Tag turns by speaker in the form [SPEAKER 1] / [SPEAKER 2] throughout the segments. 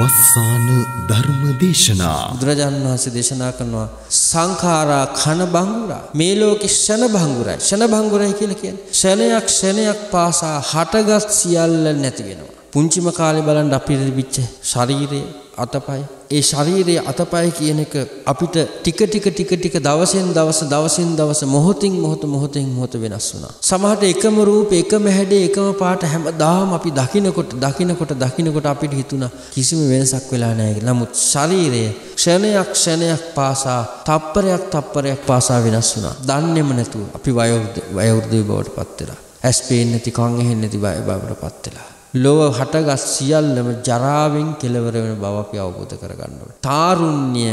[SPEAKER 1] වස්සාන ධර්ම දේශනා බුදුරජාණන් වහන්සේ දේශනා කරනවා සංඛාරා කන බංගුරා මේ ලෝකෙ ෂණ බංගුරයි ෂණ බංගුරයි කියලා කියන්නේ ෂණයක් ෂණයක් පාසා හටගත් සියල්ල නැති වෙනවා පුංචිම කාලේ බලන්න අපිට තිබිච්ච ශරීරය අතපය ඒ ශරීරයේ අතපය කියන එක අපිට ටික ටික ටික ටික දවසෙන් දවස දවසෙන් දවස මොහොතින් මොහොත මොහොතෙන් මොහොත වෙනස් වුණා. සමහරට එකම රූපේ එකම හැඩේ එකම පාට හැමදාම අපි දකිනකොට දකිනකොට දකිනකොට අපිට හිතුණා කිසිම වෙනසක් වෙලා නැහැ කියලා. නමුත් ශරීරය ක්ෂණයක් ක්ෂණයක් පාසා තප්පරයක් තප්පරයක් පාසා වෙනස් වුණා. දන්නේම නැතුව අපි වයෝවෘද්ධ වයෝවෘද්ධ බවට පත් වෙලා. ඇස් පේන්නේ නැති කන් ඇහෙන්නේ නැති බවට පත් වෙලා. ලොව හටගත් සියල්ලම ජරාවෙන් කෙලවර වෙන බව අපි අවබෝධ කරගන්න ඕනේ. තාරුණ්‍ය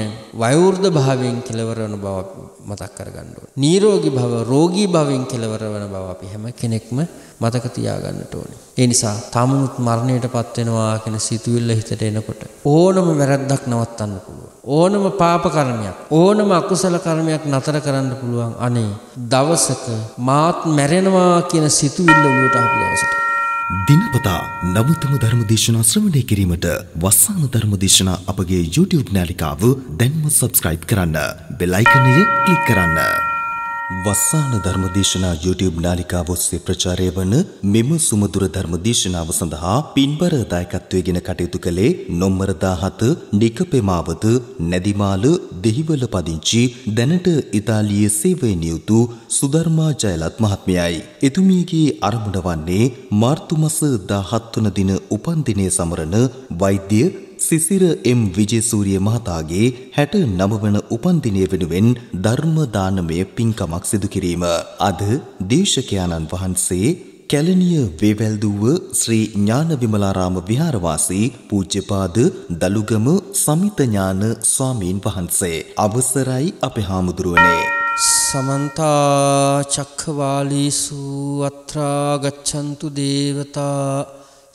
[SPEAKER 1] වයෝවෘද්ධ භාවයෙන් කෙලවර වෙන බව මතක් කරගන්න ඕනේ. නිරෝගී භව රෝගී භවෙන් කෙලවර වෙන බව අපි හැම කෙනෙක්ම මතක තියාගන්නට ඕනේ. ඒ නිසා තමනුත් මරණයටපත් වෙනවා කියන සිතුවිල්ල හිතට එනකොට ඕනම වැරද්දක් නවත්තන්න පුළුවන්. ඕනම පාප කර්මයක් ඕනම අකුසල කර්මයක් නතර කරන්න පුළුවන්. අනේ දවසක මාත් මැරෙනවා කියන සිතුවිල්ල උඩට ආපු දවසට
[SPEAKER 2] දිනපතා නවතම ධර්මදේශනා ශ්‍රවණය කිරීමට වස්සාන ධර්මදේශනා අපගේ YouTube නාලිකාව දැන්ම subscribe කරන්න. බෙල් අයිකනය ක්ලික් කරන්න. වස්සාන ධර්මදේශනා YouTube නාලිකාව ඔස්සේ ප්‍රචාරය වන මෙම සුමදුර ධර්මදේශනාව සඳහා පින්බර දායකත්වයේගෙන කටයුතු කළේ නොම්බර 17 නිකපෙමාවත නැදිමාල දෙහිවල පදිංචි දැනට ඉතාලියේ සේවය නියුතු සුධර්මා ජයලත් මහත්මයයි. එතුමියගේ අරමුණ වන්නේ මාර්තු මාස 17 වන දින උපන්දිනය සමරන වෛද්‍ය සිසිර එම් විජේසූරිය මහතාගේ 69 වන උපන්දිනය වෙනුවෙන් ධර්ම දානමය පින්කමක් සිදු කිරීම අද දේශකයාණන් වහන්සේ කැලණිය වේවැල්දුව ශ්‍රී ඥානවිමලාරාම විහාරවාසී පූජ්‍යපාද දලුගම සමිත ඥාන ස්වාමීන් වහන්සේ අවසරයි අපේ හාමුදුරුවනේ
[SPEAKER 1] සමන්ත චක්ඛවාලීසු අත්‍රා ගච්ඡන්තු දේවතා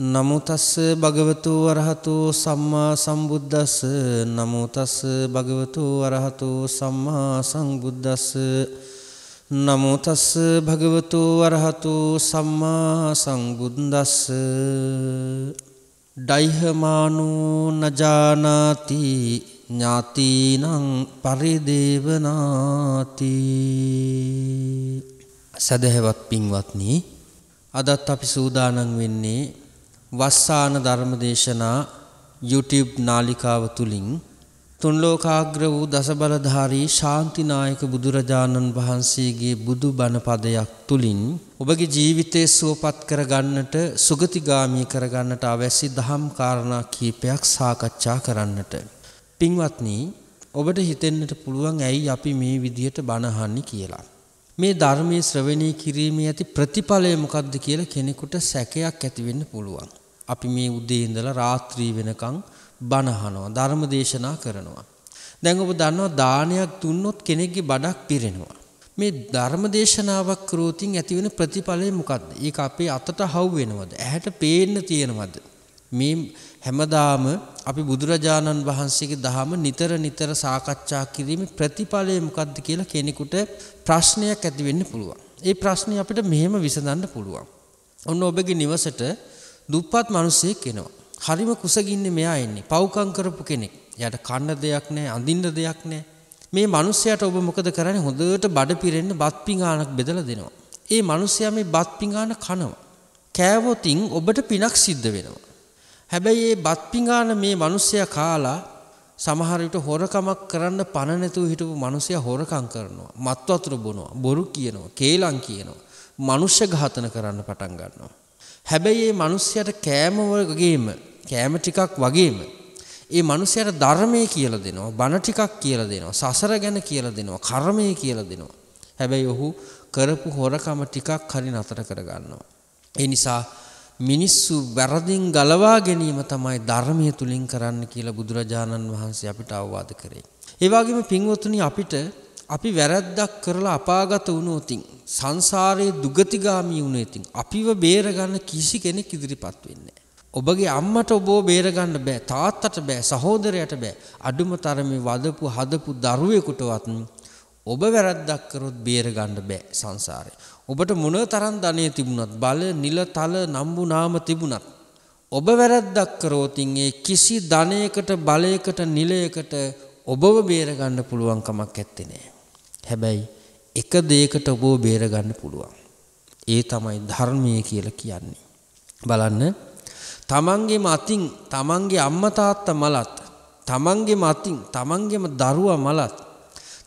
[SPEAKER 1] නමුතස්ස භගවතු වරහතු සම්මා සම්බුද්දස්ස නමුතස්ස භගවතු වරහතු සම්මා සංබුද්දස්ස නමුතස්ස භගවතු වරහතු සම්මා සංබුද්දස්ස ඩයිහමානෝ නජානාති ඥාතිනං පරිදේවනාති සදහැවත් පින්වත්නි අදත් අපි සූදානම් වෙන්නේ වස්සාන ධර්මදේශනා YouTube නාලිකාව තුලින් තුන් ලෝකාග්‍ර වූ දසබලධාරී ශාන්තිනායක බුදුරජාණන් වහන්සේගේ බුදු බණ පදයක් තුලින් ඔබගේ ජීවිතය සුවපත් කරගන්නට සුගතිගාමී කරගන්නට අවැසි දහම් කාරණා කීපයක් සාකච්ඡා කරන්නට පින්වත්නි ඔබට හිතෙන්නට පුළුවන් ඇයි අපි මේ විදියට බණ කියලා මේ ධර්මයේ ශ්‍රවණය කිරීමේ ඇති ප්‍රතිඵලය මොකක්ද කියලා කෙනෙකුට සැකයක් ඇති වෙන්න පුළුවන් අපි මේ උදේ ඉඳලා රාත්‍රී වෙනකන් බණහනවා ධර්ම දේශනා කරනවා. දැන් ඔබ දන්නවා දානයක් දුන්නොත් කෙනෙක්ගේ බඩක් පිරෙනවා. මේ ධර්ම දේශනාවක් කරෝතින් ඇතිවෙන ප්‍රතිඵලය මොකක්ද? ඒක අපේ අතට හවු වෙනවද? ඇහැට පේන්න තියෙනවද? මේ හැමදාම අපි බුදුරජාණන් වහන්සේගේ දහම නිතර නිතර සාකච්ඡා කිරීමේ ප්‍රතිඵලය මොකක්ද කියලා කෙනෙකුට ප්‍රශ්නයක් ඇති වෙන්න පුළුවන්. ඒ ප්‍රශ්නේ අපිට මෙහෙම විසඳන්න පුළුවන්. ඔන්න ඔබගේ නිවසට දුප්පත් මිනිස්සෙක් එනවා. හරිම කුසගින්නේ මෙයා එන්නේ. පව්කම් කරපු කෙනෙක්. එයාට කන්න දෙයක් නැහැ, අඳින්න දෙයක් නැහැ. මේ මිනිස්සයාට ඔබ මොකද කරන්නේ? හොඳට බඩ පිරෙන්න බත් පිඟානක් බෙදලා දෙනවා. ඒ මිනිස්සයා මේ බත් පිඟාන කනවා. කෑවොතින් ඔබට පිනක් සිද්ධ වෙනවා. හැබැයි මේ බත් පිඟාන මේ මිනිස්සයා කාලා සමහර විට හොරකමක් කරන්න පණ නැතුව හිටපු මිනිස්සයා හොරකම් කරනවා. මත් වතුර බොනවා, බොරු කියනවා, කේලම් කියනවා. මනුෂ්‍ය ඝාතන කරන්න පටන් ගන්නවා. හැබැයි මේ මිනිස්සයාට කෑම වගේම කෑම ටිකක් වගේම ඒ මිනිස්සයාට ධර්මය කියලා දෙනවා බණ ටිකක් කියලා දෙනවා සසර ගැන කියලා දෙනවා කර්මය කියලා දෙනවා හැබැයි ඔහු කරපු හොරකම ටිකක් හරි නතර කරගන්නවා ඒ නිසා මිනිස්සු වැරදින් ගලවා ගැනීම තමයි ධර්මය තුලින් කරන්න කියලා බුදුරජාණන් වහන්සේ අපිට අවවාද කරේ ඒ වගේම පින්වතුනි අපිට අපි වැරද්දක් කරලා අපාගත වුණොතින් සංසාරයේ දුගතිගාමී වුණොතින් අපිව බේරගන්න කිසි කෙනෙක් ඉදිරිපත් වෙන්නේ ඔබගේ අම්මට ඔබව බේරගන්න බෑ තාත්තට බෑ සහෝදරයට බෑ අඩුම තරමේ වදපු හදපු දරුවෙකුටවත් ඔබ වැරද්දක් කරොත් බේරගන්න බෑ සංසාරේ. ඔබට මොන තරම් ධනෙ තිබුණත් බල නිල තල නම්බු නාම තිබුණත් ඔබ වැරද්දක් කරෝතින් ඒ කිසි ධනයකට බලයකට නිලයකට ඔබව බේරගන්න පුළුවන් කමක් ඇත්තේ නෑ. හැබැයි එක දෙයකට ඔබෝ බේරගන්න පුළුවන්. ඒ තමයි ධර්මය කියලා කියන්නේ. බලන්න තමන්ගේම අතින් තමන්ගේ අම්මා තාත්තා මලත් තමන්ගේම අතින් තමන්ගේම දරුවා මලත්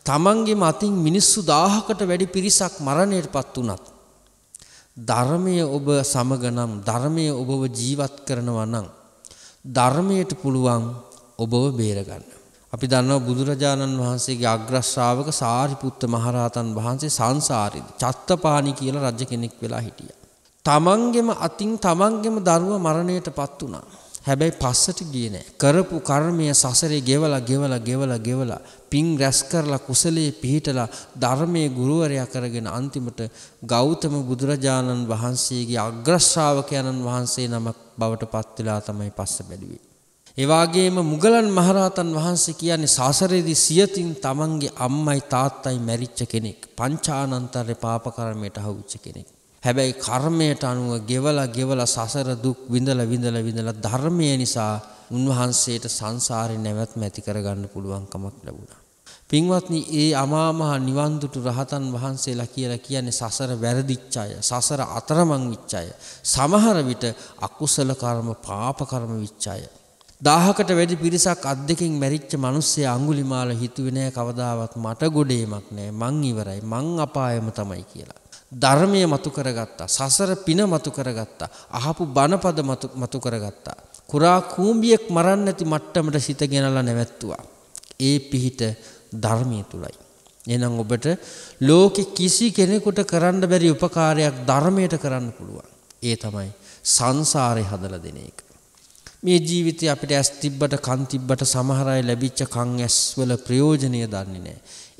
[SPEAKER 1] තමන්ගේම අතින් මිනිස්සු 1000කට වැඩි පිරිසක් මරණයටපත් උනත් ධර්මය ඔබ සමග නම් ධර්මය ඔබව ජීවත් කරනවා නම් ධර්මයට පුළුවන් ඔබව බේරගන්න අපි දන්නවා බුදුරජාණන් වහන්සේගේ අග්‍රශ්‍රාවක සාරිපුත්ත මහරහතන් වහන්සේ සංසාරේ චත්තපාණි කියලා රජ කෙනෙක් වෙලා හිටියා. තමන්ගෙම අතින් තමන්ගෙම දරුවා මරණයටපත් වුණා. හැබැයි පස්සට ගියේ නෑ. කරපු කර්මය සසරේ ගෙවලා ගෙවලා ගෙවලා ගෙවලා පින් රැස් කරලා කුසලයේ පිහිටලා ධර්මයේ ගුරුවරයා කරගෙන අන්තිමට ගෞතම බුදුරජාණන් වහන්සේගේ අග්‍රශ්‍රාවකයන්න් වහන්සේ නමක් බවට පත් වෙලා තමයි පස්ස බැලුවේ. ඒ වගේම මුගලන් මහරහතන් වහන්සේ කියන්නේ සාසරේදී සියතින් තමන්ගේ අම්මයි තාත්තයි මැරිච්ච කෙනෙක් පංචානන්තරේ පාප කර්මයට අහුවෙච්ච කෙනෙක්. හැබැයි කර්මයට අනුව ගෙවලා ගෙවලා සසර දුක් විඳලා විඳලා විඳලා ධර්මය නිසා උන්වහන්සේට සංසාරේ නැවැත්ම ඇති කරගන්න පුළුවන්කමක් ලැබුණා. පින්වත්නි ඒ අමාමහා නිවන් දුටු රහතන් වහන්සේලා කියලා කියන්නේ සසර වැරදිච්ච අය, සසර අතරමං විච්ච අය, සමහර විට අකුසල කර්ම, පාප කර්ම විච්ච අය. දාහකට වැඩි පිරිසක් අත් දෙකින් මැරිච්ච මිනිස්සේ අඟුලිමාල හිතුවේ නෑ කවදාවත් මට ගොඩේමක් නෑ මං ඉවරයි මං අපායම තමයි කියලා. ධර්මය මතු කරගත්තා සසර පින මතු කරගත්තා අහපු බණපද මතු කරගත්තා. කුරා කූඹියෙක් මරන්න ඇති මට්ටමට සිත ගෙනලා නැවැත්තුවා. ඒ පිහිට ධර්මය තුලයි. එහෙනම් ඔබට ලෝකෙ කිසි කෙනෙකුට කරන්න බැරි උපකාරයක් ධර්මයට කරන්න පුළුවන්. ඒ තමයි සංසාරේ හදලා දෙන එක. මේ ජීවිතය අපිට ඇස් තිබ්බට කන් තිබ්බට සමහර අය ලැබිච්ච කන් ඇස් වල ප්‍රයෝජනය දන්නේ නැහැ.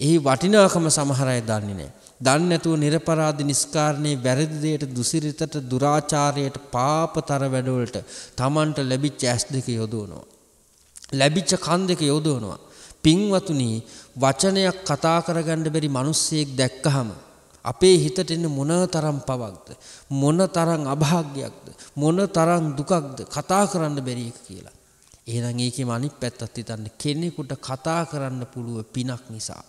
[SPEAKER 1] එහි වටිනාකම සමහර අය දන්නේ නැහැ. දන්නේ නැතුව නිර්පරාධ නිස්කාරණේ වැරදි දෙයට දුසිරිතට දුරාචාරයට පාපතර වැඩවලට Tamanට ලැබිච්ච ඇස් දෙක යොදවනවා. ලැබිච්ච කන් දෙක යොදවනවා. පින්වතුනි වචනයක් කතා කරගන්න බැරි මිනිස්සෙක් දැක්කහම අපේ හිතට එන්න මොන තරම් පවක්ද මොන තරම් අභාග්‍යයක්ද මොන තරම් දුකක්ද කතා කරන්න බැරි එක කියලා. එහෙනම් ඒකෙම අනිත් පැත්තත් හිතන්න කෙනෙකුට කතා කරන්න පුළුව පිනක් නිසා.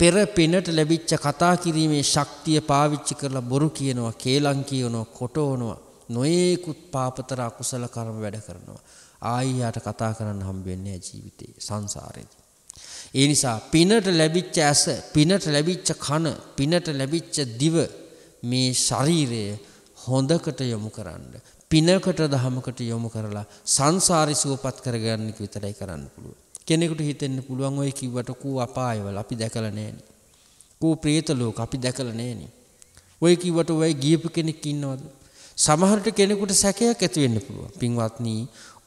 [SPEAKER 1] පෙර පිනට ලැබිච්ච කතා කිරීමේ ශක්තිය පාවිච්චි කරලා බොරු කියනවා, කේලම් කියනවා, කොටවනවා, නොයේකුත් පාපතර අකුසල කර්ම වැඩ කරනවා. ආයියාට කතා කරන්න හම්බ වෙන්නේ ජීවිතේ සංසාරේදී. ඒ නිසා පිනට ලැබිච්ච ඇස පිනට ලැබිච්ච කන පිනට ලැබිච්ච දිව මේ ශරීරය හොඳකට යොමු කරන්න. පිනකට දහමකට යොමු කරලා සංසාරි සුවපත් කරගන්නක විතරයි කරන්න පුළුව. කෙනෙකුට හිතෙන්න්න පුළුවන් ඔය කිව්වට කූ අපායවල අපි දැකල නෑන. කූ ප්‍රේතලෝක අපි දැකල නෑන. ඔය කිවට ඔය ගියපු කෙනෙක් ඉන්නවද. සමහරට කෙනෙකුට සැකයක් ඇතිවෙන්න පුළුව. පින්වත්නී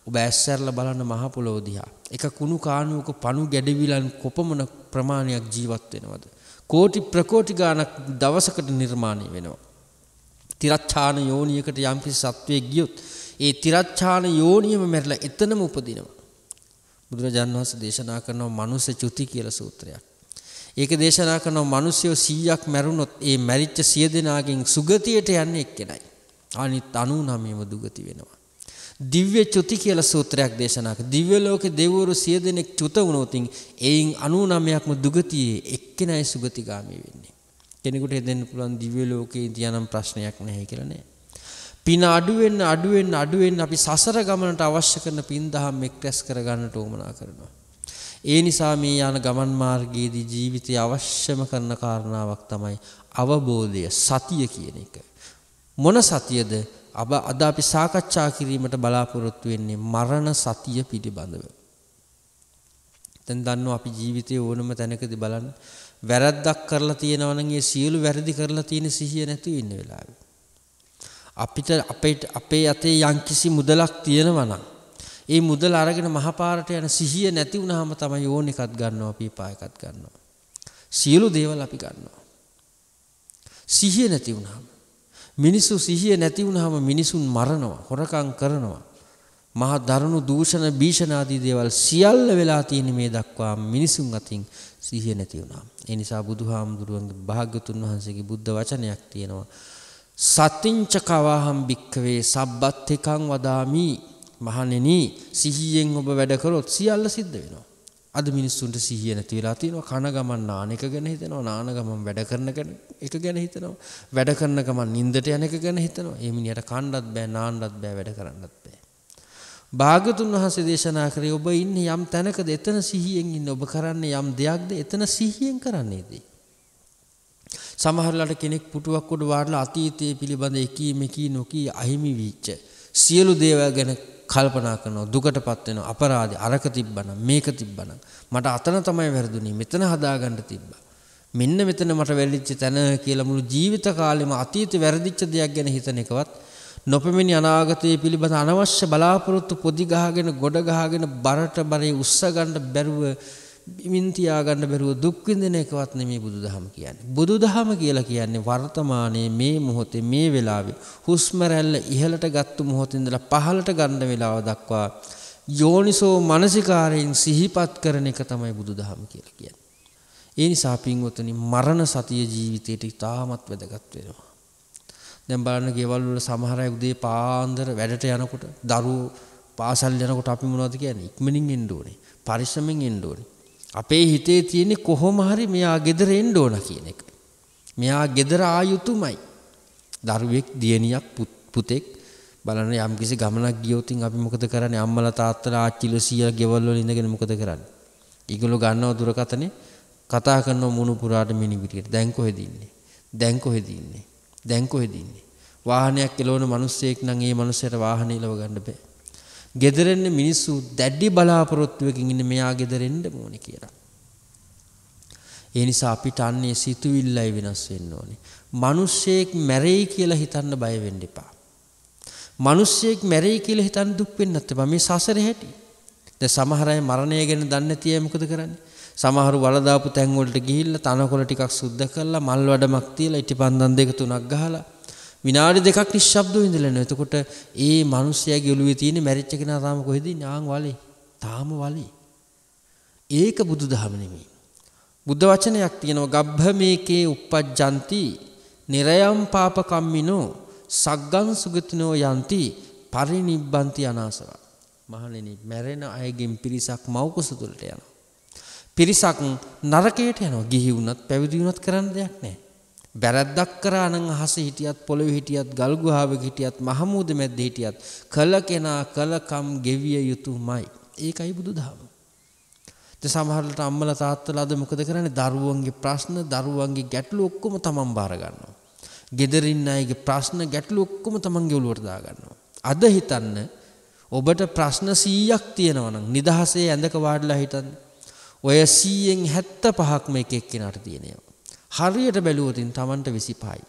[SPEAKER 1] ඔබ ඇස්සැරලා බලන්න මහ පොළොව දිහා. එක කුණු කාණුවක පණු ගැඩවිලන් කොපමණ ප්‍රමාණයක් ජීවත් වෙනවද? කෝටි ප්‍රකෝටි ගාණක් දවසකට නිර්මාණය වෙනවා. තිරච්ඡාන යෝනියකට යම්කිසි සත්වයේ ගියොත් ඒ තිරච්ඡාන යෝනියම මැරිලා එතනම උපදිනවා. බුදුරජාණන් වහන්සේ දේශනා කරනවා මනුස්ස චුති කියලා සූත්‍රයක්. ඒක දේශනා කරනවා මිනිස්සු 100ක් මැරුණොත් ඒ මැරිච්ච සිය දෙනාගෙන් සුගතියට යන්නේ එක්කෙනයි. අනිත් 99ම දුගති වෙනවා. දිව්‍ය චුති කියලා සූත්‍රයක් දේශනා කළා. දිව්‍ය ලෝකේ දෙවිවරු සිය දෙනෙක් චුත වුණොතින් එයින් 99ක්ම දුගතියේ එක්කෙනයි සුගතිගාමී වෙන්නේ. කෙනෙකුට හිතෙන්න පුළුවන් දිව්‍ය ලෝකේ තියානම් ප්‍රශ්නයක් නැහැ කියලා නෑ. පින අඩු වෙන්න අඩු වෙන්න අඩු වෙන්න අපි සසර ගමනට අවශ්‍ය කරන පින් දහම් එක්රැස් කරගන්නට උවමනා කරනවා. ඒ නිසා මේ යන ගමන් මාර්ගයේදී ජීවිතය අවශ්‍යම කරන කාරණාවක් තමයි අවබෝධය සතිය කියන එක. මොන සතියද අබ අද අපි සාකච්ඡා කිරීමට බලාපොරොත්තු වෙන්නේ මරණ සතිය පිළිබඳව. දැන් දන්නවා අපි ජීවිතයේ ඕනම තැනකදී බලන්න වැරද්දක් කරලා තියෙනවා නම් ඒ සියලු වැරදි කරලා තියෙන සිහිය නැතුව ඉන්න වෙලාවේ. අපිට අපේ අපේ අතේ යම්කිසි මුදලක් තියෙනවා නම් ඒ මුදල අරගෙන මහපාරට යන සිහිය නැති වුනහම තමයි ඕන එකක් ගන්නවා පීපා එකක් ගන්නවා. සියලු දේවල් අපි ගන්නවා. සිහිය නැති වුනහම මිනිස්සු සිහිය නැති වුනහම මිනිසුන් මරනවා, හොරකම් කරනවා. මහා දරුණු දූෂණ බීෂණ ආදී දේවල් සියල්ල වෙලා තියෙන මේ දක්වා මිනිසුන් අතින් සිහිය නැති වුණා. ඒ නිසා බුදුහාමුදුරුවන්ගේ භාග්‍යතුන් වහන්සේගේ බුද්ධ වචනයක් තියෙනවා. සතිංච කවාහම් භික්කවේ සබ්බත් එකං වදාමි මහණෙනි සිහියෙන් ඔබ වැඩ කරොත් සියල්ල සිද්ධ වෙනවා. අද මිනිස්සුන්ට සිහිය නැති වෙලා තියෙනවා කන ගමන් නාන එක ගැන හිතනවා නාන ගමන් වැඩ කරන එක ගැන හිතනවා වැඩ කරන ගමන් නිින්දට යන එක ගැන හිතනවා ඒ මිනිහට කන්නත් බෑ නාන්නත් බෑ වැඩ කරන්නත් බෑ භාගතුන් වහන්සේ දේශනා කරේ ඔබ ඉන්නේ යම් තැනකද එතන සිහියෙන් ඉන්න ඔබ කරන්නේ යම් දෙයක්ද එතන සිහියෙන් කරන්නේද සමහරලාට කෙනෙක් පුටුවක් උඩ වාඩිලා අතීතයේ පිළිබඳ එකී මෙකී නොකී අහිමි වීච්ච සියලු දේවල් ගැන කල්පනා කරනවා දුකටපත් වෙනවා අපරාධය අරක තිබ්බනම් මේක තිබ්බනම් මට අතන තමයි වැරදුනේ මෙතන හදාගන්න තිබ්බා මෙන්න මෙතන මට වැරදිච්ච තැන කියලා මුළු ජීවිත කාලෙම අතීත වැරදිච්ච දෙයක් ගැන හිතන එකවත් නොපෙමිනි අනාගතයේ පිළිබඳ අනවශ්‍ය බලාපොරොත්තු පොදි ගහගෙන ගොඩ ගහගෙන බරට බරේ උස්ස ගන්න බැරුව මින් තියාගන්න බැරුව දුක් විඳින එකවත් නෙමේ බුදුදහම කියන්නේ. බුදුදහම කියලා කියන්නේ වර්තමානයේ මේ මොහොතේ මේ වෙලාවේ හුස්ම රැල්ල ඉහළට ගත්තු මොහොතේ ඉඳලා පහළට ගන්න වෙලාව දක්වා යෝනිසෝ මානසිකාරයෙන් සිහිපත් කරන එක තමයි බුදුදහම කියලා කියන්නේ. ඒ නිසා පින්වතුනි මරණ සතිය ජීවිතයට ඉතාමත් වැදගත් වෙනවා. දැන් බලන්න ගෙවල් වල සමහර අය උදේ පාන්දර වැඩට යනකොට දරුවෝ පාසල් යනකොට අපි මොනවද කියන්නේ? ඉක්මනින් එන්න ඕනේ. පරිස්සමෙන් එන්න ඕනේ. අපේ හිතේ තියෙන්නේ කොහොම හරි මෙයා ගෙදර එන්න ඕන කියන එක. මෙයා ගෙදර ආයුතුමයි. දරුවෙක් දියණියක් පුතෙක් බලන්න යම්කිසි ගමනක් ගියොත් අපි මොකද කරන්නේ? අම්මලා තාත්තලා ආච්චිලා සීයා ගෙවල් වල ඉඳගෙන මොකද කරන්නේ? ඒගොල්ලෝ ගන්නව දුරකතනේ කතා කරන මුණු පුරාට මිනිවිටියට. දැන් කොහෙද ඉන්නේ? දැන් කොහෙද ඉන්නේ? දැන් කොහෙද ඉන්නේ? වාහනයක් එලවන මිනිස්සෙක් නම් ඒ මිනිස්සට වාහනේ ඉලව ගන්න බෑ. ගෙදරෙන්න මිනිස්සු දැඩි බලාපොරොත්තුවකින් ඉන්න මෙයා ගෙදරෙන්න ඕනේ කියලා. ඒ නිසා අපිට අන්නේ සිතුවිල්ලයි වෙනස් වෙන්න ඕනේ. මිනිස්සෙක් මැරෙයි කියලා හිතන්න බය වෙන්න එපා. මිනිස්සෙක් මැරෙයි කියලා හිතන් දුක් වෙන්නත් එපා. මේ සසරේ හැටි. දැන් සමහර අය මරණය ගැන දන්නේ නැති අය මොකද කරන්නේ? සමහරු වලදාපු තැන් වලට ගිහිල්ලා තනකොළ ටිකක් සුද්ධ කරලා මල් වඩමක් තියලා ඉටිපන්දම් දෙක තුනක් ගහලා විනාඩි දෙකක් නිශ්ශබ්දව ඉඳලා නෝ. එතකොට ඒ මිනිස්යාගේ ඔළුවේ තියෙන මැරිච්ච කෙනා තාම කොහෙද ඉන්නේ? ආන් වලේ. තාම වලේ. ඒක බුදුදහම නෙමෙයි. බුද්ධ වචනයක් තියෙනවා ගබ්බ මේකේ uppajjanti nirayam papa kammino saggan sugatino yanti parinibbanti anasava මහණෙනි මැරෙන අයගෙන් පිරිසක් මව්කුස තුලට යනවා පිරිසක් නරකයට යනවා ගිහි වුණත් පැවිදි වුණත් කරන්න දෙයක් නැහැ බැරද්දක් කරා නම් අහස හිටියත් පොළොවේ හිටියත් ගල් ගුහාවක හිටියත් මහමූද මැද්දේ හිටියත් කල කෙනා කලකම් ගෙවිය යුතුයමයි. ඒකයි බුදුදහම. ඒ සමහරවිට අම්මලා තාත්තලා අද මොකද කරන්නේ? දරුවන්ගේ ප්‍රශ්න, දරුවන්ගේ ගැටලු ඔක්කොම තමන් බාර ගන්නවා. gederin අයගේ ප්‍රශ්න, ගැටලු ඔක්කොම තමන්ගේ ඔළුවට දා ගන්නවා. අද හිතන්න ඔබට ප්‍රශ්න 100ක් තියෙනවා නම් නිදහසේ ඇඳක වාඩිලා හිටන්න. ඔය 100න් 75ක්ම එක එක්කිනාට තියෙනවා. හරියට බැලුවතින් තමන්ට විසිපහයි.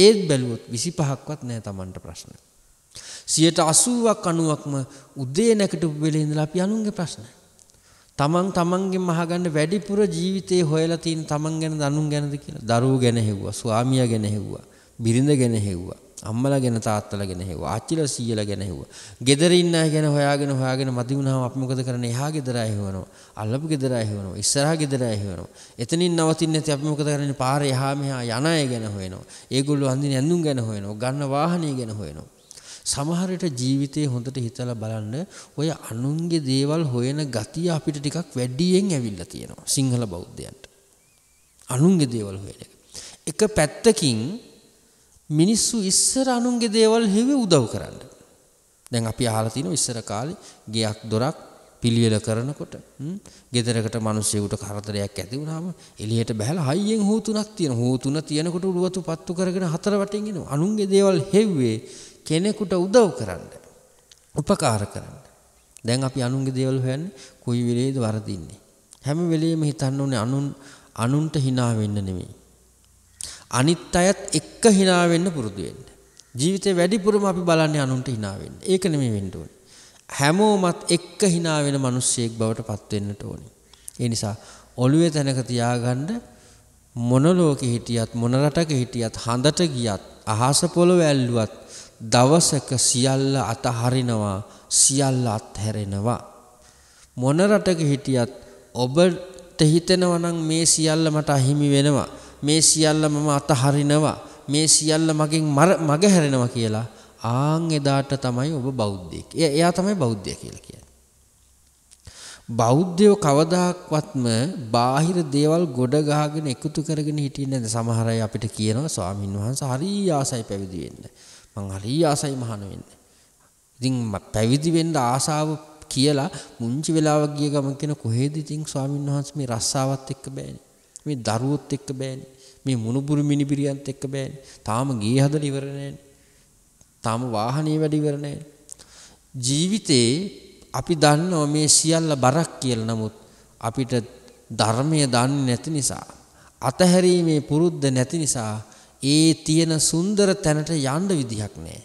[SPEAKER 1] ඒත් බැලුවොත් විසිපහක්වත් නෑ තමන්ට ප්‍රශ්න. සියට අසුවක් අනුවක්ම උදේ නැකටපු වෙලේඳලා අපි අනුන්ගේ ප්‍රශ්න. තමන් තමන්ගේ මහගන්න වැඩිපුර ජීවිතයේ හොයලා තියෙන තමන් ගැන දනුන් ගැනද කියලා දරුවෝ ගැන හෙව්වා ස්වාමියා ගැන හෙව්වා බිරිඳ ගැන හෙව්වා අම්මලා ගැන තාත්තලා ගැන හෙව්වා ආච්චිලා සීයලා ගැන හෙව්වා ගෙදර ඉන්න අය ගැන හොයාගෙන හොයාගෙන මදි වුණාම අපි මොකද කරන්නේ එහා ගෙදර අය හෙවනවා අල්ලපු ගෙදර අය හෙවනවා ඉස්සරහා ගෙදර අය හෙවනවා එතනින් නවතින්නේ නැති අපි මොකද කරන්නේ පාරේ එහා මෙහා යන අය ගැන හොයනවා ඒගොල්ලෝ අඳින ඇඳුම් ගැන හොයනවා ගන්න වාහනය ගැන හොයනවා සමහර විට ජීවිතේ හොඳට හිතලා බලන්න ඔය අනුන්ගේ දේවල් හොයන ගතිය අපිට ටිකක් වැඩියෙන් ඇවිල්ලා තියෙනවා සිංහල බෞද්ධයන්ට අනුන්ගේ දේවල් හොයන එක එක පැත්තකින් මිනිස්සු ඉස්සර අනුන්ගේ දේවල් හිවි උදව් කරන්න. දැන් අපි අහලා තිනු ඉස්සර කාලේ ගෙයක් දොරක් පිළිවෙල කරනකොට ගෙදරකට මිනිස්සුන්ට කරදරයක් ඇති වුනහම එළියට බහැලා හයියෙන් හූතුණක් තියෙන හූතුණ තියෙනකොට උඩුවතු පත්තු කරගෙන හතර වටෙන් එනවා. අනුන්ගේ දේවල් හෙව්වේ කෙනෙකුට උදව් කරන්න. උපකාර කරන්න. දැන් අපි අනුන්ගේ දේවල් හොයන්නේ කොයි වෙලේද වරදින්නේ. හැම වෙලෙම හිතන්න ඕනේ අනුන් අනුන්ට hina වෙන්න නෙමෙයි. අනිත් අයත් එක්ක hina වෙන්න පුරුදු වෙන්න. ජීවිතේ වැඩිපුරම අපි බලන්නේ අනුන්ට hina වෙන්න. ඒක නෙමෙයි වෙන්න ඕනේ. හැමෝමත් එක්ක hina වෙන මිනිස්සෙක් බවට පත් වෙන්නට ඕනේ. ඒ නිසා ඔළුවේ තැනක තියාගන්න මොන ලෝකෙ හිටියත් මොන රටක හිටියත් හඳට ගියත් අහස පොළොව ඇල්ලුවත් දවසක සියල්ල අතහරිනවා සියල්ල අත්හැරෙනවා මොන රටක හිටියත් ඔබට හිතෙනවා නම් මේ සියල්ල මට අහිමි වෙනවා මේ සියල්ල මම අතහරිනවා මේ සියල්ල මගෙන් මග හැරෙනවා කියලා ආන් එදාට තමයි ඔබ බෞද්ධයෙක්. එයා තමයි බෞද්ධය කියලා කියන්නේ. බෞද්ධයෝ කවදාක්වත්ම බාහිර දේවල් ගොඩ ගහගෙන එකතු කරගෙන හිටින්නේ නැද සමහර අය අපිට කියනවා ස්වාමින් වහන්සේ හරි ආසයි පැවිදි වෙන්න. මං හරි ආසයි මහාන වෙන්න. ඉතින් පැවිදි වෙන්න ආසාව කියලා මුංචි වෙලාවක් ගිය ගමන් කියන කොහෙද ඉතින් ස්වාමින් වහන්සේ මේ රස්සාවත් එක්ක බෑනේ. මේ දරුවොත් එක්ක බෑනේ. මේ මුණුබුරු මිනිබිරියන්ත් එක්ක බෑනේ. තාම ගේ හදලා ඉවර තාම වාහනේ වැඩ ඉවර ජීවිතේ අපි දන්නවා මේ සියල්ල බරක් කියලා. නමුත් අපිට ධර්මය දන්නේ නැති නිසා අතහැරීමේ පුරුද්ද නැති නිසා ඒ තියෙන සුන්දර තැනට යන්න විදිහක් නැහැ.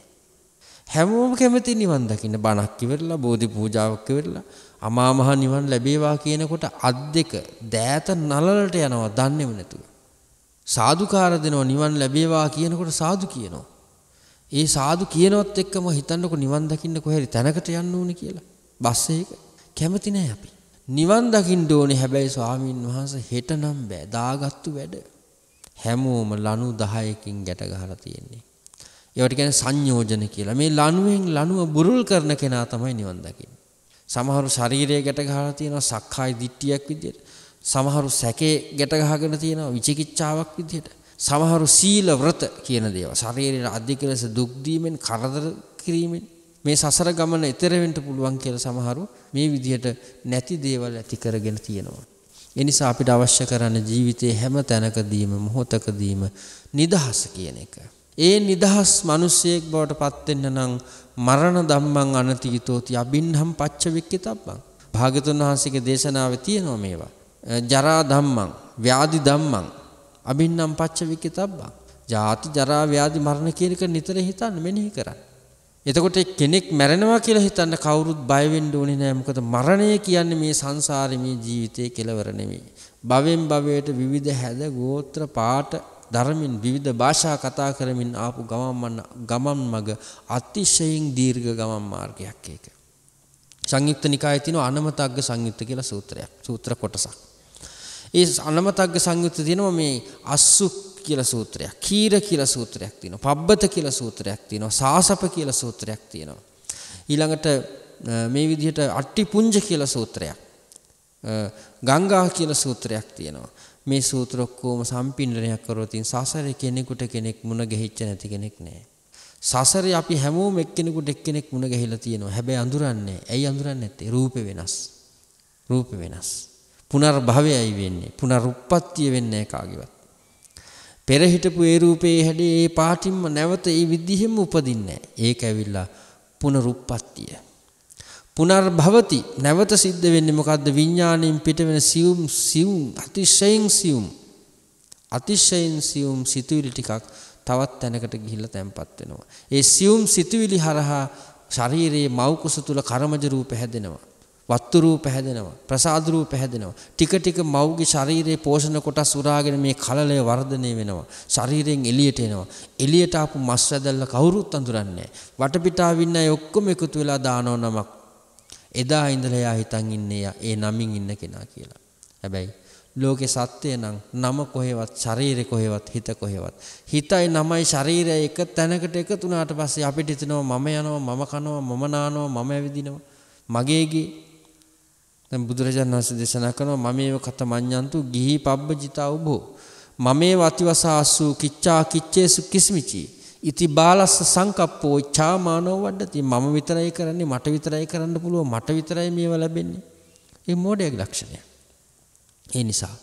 [SPEAKER 1] හැමෝම කැමති නිවන් දකින්න බණක් ඉවරලා බෝධි පූජාවක් ඉවරලා අමා මහ නිවන් ලැබේවා කියනකොට අත් දෙක දෑත නලලට යනවා දන්නේම නැතුව. සාදුකාර දෙනවා නිවන් ලැබේවා කියනකොට සාදු කියනවා. ඒ සාදු කියනවත් එක්කම හිතන්නකො නිවන් දකින්න කොහරි තැනකට යන්න ඕනේ කියලා. බස් එක කැමති නෑ අපි. නිවන් දකින්න ඕනේ හැබැයි ස්වාමීන් වහන්සේ හෙට නම් බෑ. දාගත්තු වැඩ. හැමෝම ලනු 10කින් ගැට ගහලා තියෙන්නේ. ඒවට කියන්නේ සංයෝජන කියලා. මේ ලනුවෙන් ලනුව බුරුල් කරන කෙනා තමයි නිවන් දකින්නේ. සමහරු ශරීරය ගැට ගහලා තියෙනවා සක්කාය දිට්ඨියක් විදියට. සමහරු සැකේ ගැට ගහගෙන තියෙනවා විචිකිච්ඡාවක් විදියට. සමහරු සීල වෘත කියන දේවල්. ශරීරයේ අධික ලෙස දුක් දීමෙන් කරදර කිරීමෙන් මේ සසර ගමන එතර වෙන්න පුළුවන් කියලා සමහරු මේ විදියට නැති දේවල් ඇති කරගෙන තියෙනවා. ඒ නිසා අපිට අවශ්‍ය කරන ජීවිතේ හැම තැනකදීම මොහොතකදීම නිදහස කියන එක. ඒ නිදහස් මිනිසෙක් බවට පත් වෙන්න නම් මරණ ධම්මං අනතීතෝති අබින්හම් පච්ච වික්කිතබ්බං. භාගතුන් වහන්සේගේ දේශනාවේ තියෙනවා මේවා. ජරා ධම්මං, ව්‍යාධි ධම්මං, අබින්නම් පච්ච වික්කිතබ්බං. ජාති ජරා ව්‍යාධි මරණ කියන එක නිතර හිතන්න මෙනෙහි කරන්න. එතකොට කෙනෙක් මැරෙනවා කියලා හිතන්න කවුරුත් බය වෙන්න ඕනේ නෑ මොකද මරණය කියන්නේ මේ සංසාරේ මේ ජීවිතේ කෙලවර නෙමෙයි. භවෙන් භවයට විවිධ හැද ගෝත්‍ර පාට ධර්මින් විවිධ භාෂා කතා කරමින් ආපු ගමන් ගමන් මග අතිශයින් දීර්ඝ ගමන් මාර්ගයක් ඒක. සංයුක්ත නිකායේ තියෙන අනමතග්ග සංයුත්ත කියලා සූත්‍රයක්. සූත්‍ර කොටසක්. ඒ අනමතග්ග සංයුත්ත තියෙනවා මේ අස්සු කියලා සූත්‍රයක්. කීර කියලා සූත්‍රයක් තියෙනවා. පබ්බත කියලා සූත්‍රයක් තියෙනවා. සාසප කියලා සූත්‍රයක් තියෙනවා. ඊළඟට මේ විදිහට අට්ටි පුංජ කියලා සූත්‍රයක්. ගංගා කියලා සූත්‍රයක් තියෙනවා. මේ සූත්‍ර ඔක්කොම සම්පින්ඩනයක් කරොතින් සසරේ කෙනෙකුට කෙනෙක් මුණ ගැහිච්ච නැති කෙනෙක් නෑ. සසරේ අපි හැමෝම එක්කෙනෙකුට එක්කෙනෙක් මුණ ගැහිලා තියෙනවා. හැබැයි අඳුරන්නේ. ඇයි අඳුරන්නේ නැත්තේ? රූපේ වෙනස්. රූපේ වෙනස්. පුනර්භවයයි වෙන්නේ. පුනරුත්පත්තිය වෙන්නේ නැහැ කාගේවත්. පෙර හිටපු ඒ රූපේ හැඩේ ඒ පාටින්ම නැවත ඒ විදිහෙම උපදින්නේ නැහැ. ඒක ඇවිල්ලා පුනරුත්පත්තිය. පුනර්භවති නැවත සිද්ධ වෙන්නේ මොකද්ද විඥාණයෙන් පිටවෙන සියුම් සියුම් අතිශයින් සියුම් අතිශයින් සියුම් සිතුවිලි ටිකක් තවත් තැනකට ගිහිල්ලා තැම්පත් වෙනවා. ඒ සියුම් සිතුවිලි හරහා ශරීරයේ මෞකුස තුල කර්මජ රූප හැදෙනවා. වත්තු රූප හැදෙනවා. ප්‍රසාද රූප හැදෙනවා. ටික ටික මෞගේ ශරීරයේ පෝෂණ කොටස් උරාගෙන මේ කලලය වර්ධනය වෙනවා. ශරීරයෙන් එළියට එනවා. එළියට ආපු මස් වැදල්ල කවුරුත් අඳුරන්නේ නැහැ. වටපිටාවින් අය ඔක්කොම එකතු වෙලා දානව නමක් එදා ඉඳලා එයා හිතන් ඉන්නේ ඒ නමින් ඉන්න කෙනා කියලා. හැබැයි ලෝකේ සත්‍යය නම් නම කොහෙවත් ශරීරෙ කොහෙවත් හිත කොහෙවත්. හිතයි නමයි ශරීරයයි එක තැනකට එකතු වුණාට පස්සේ අපිට හිතෙනවා මම යනවා මම කනවා මම නානවා මම ඇවිදිනවා මගේගේ දැන් බුදුරජාණන් වහන්සේ දේශනා කරනවා මමේව කත මඤ්ඤන්තු ගිහි පබ්බජිතා උභෝ මමේ වතිවසාසු කිච්චා කිච්චේසු කිස්මිචී ඉති බාලස්ස සංකප්පෝ චාමානෝ වඩති මම විතරයි කරන්නේ මට විතරයි කරන්න පුළුවන් මට විතරයි මේව ලැබෙන්නේ. ඒ මෝඩයේ ලක්ෂණය. ඒ නිසා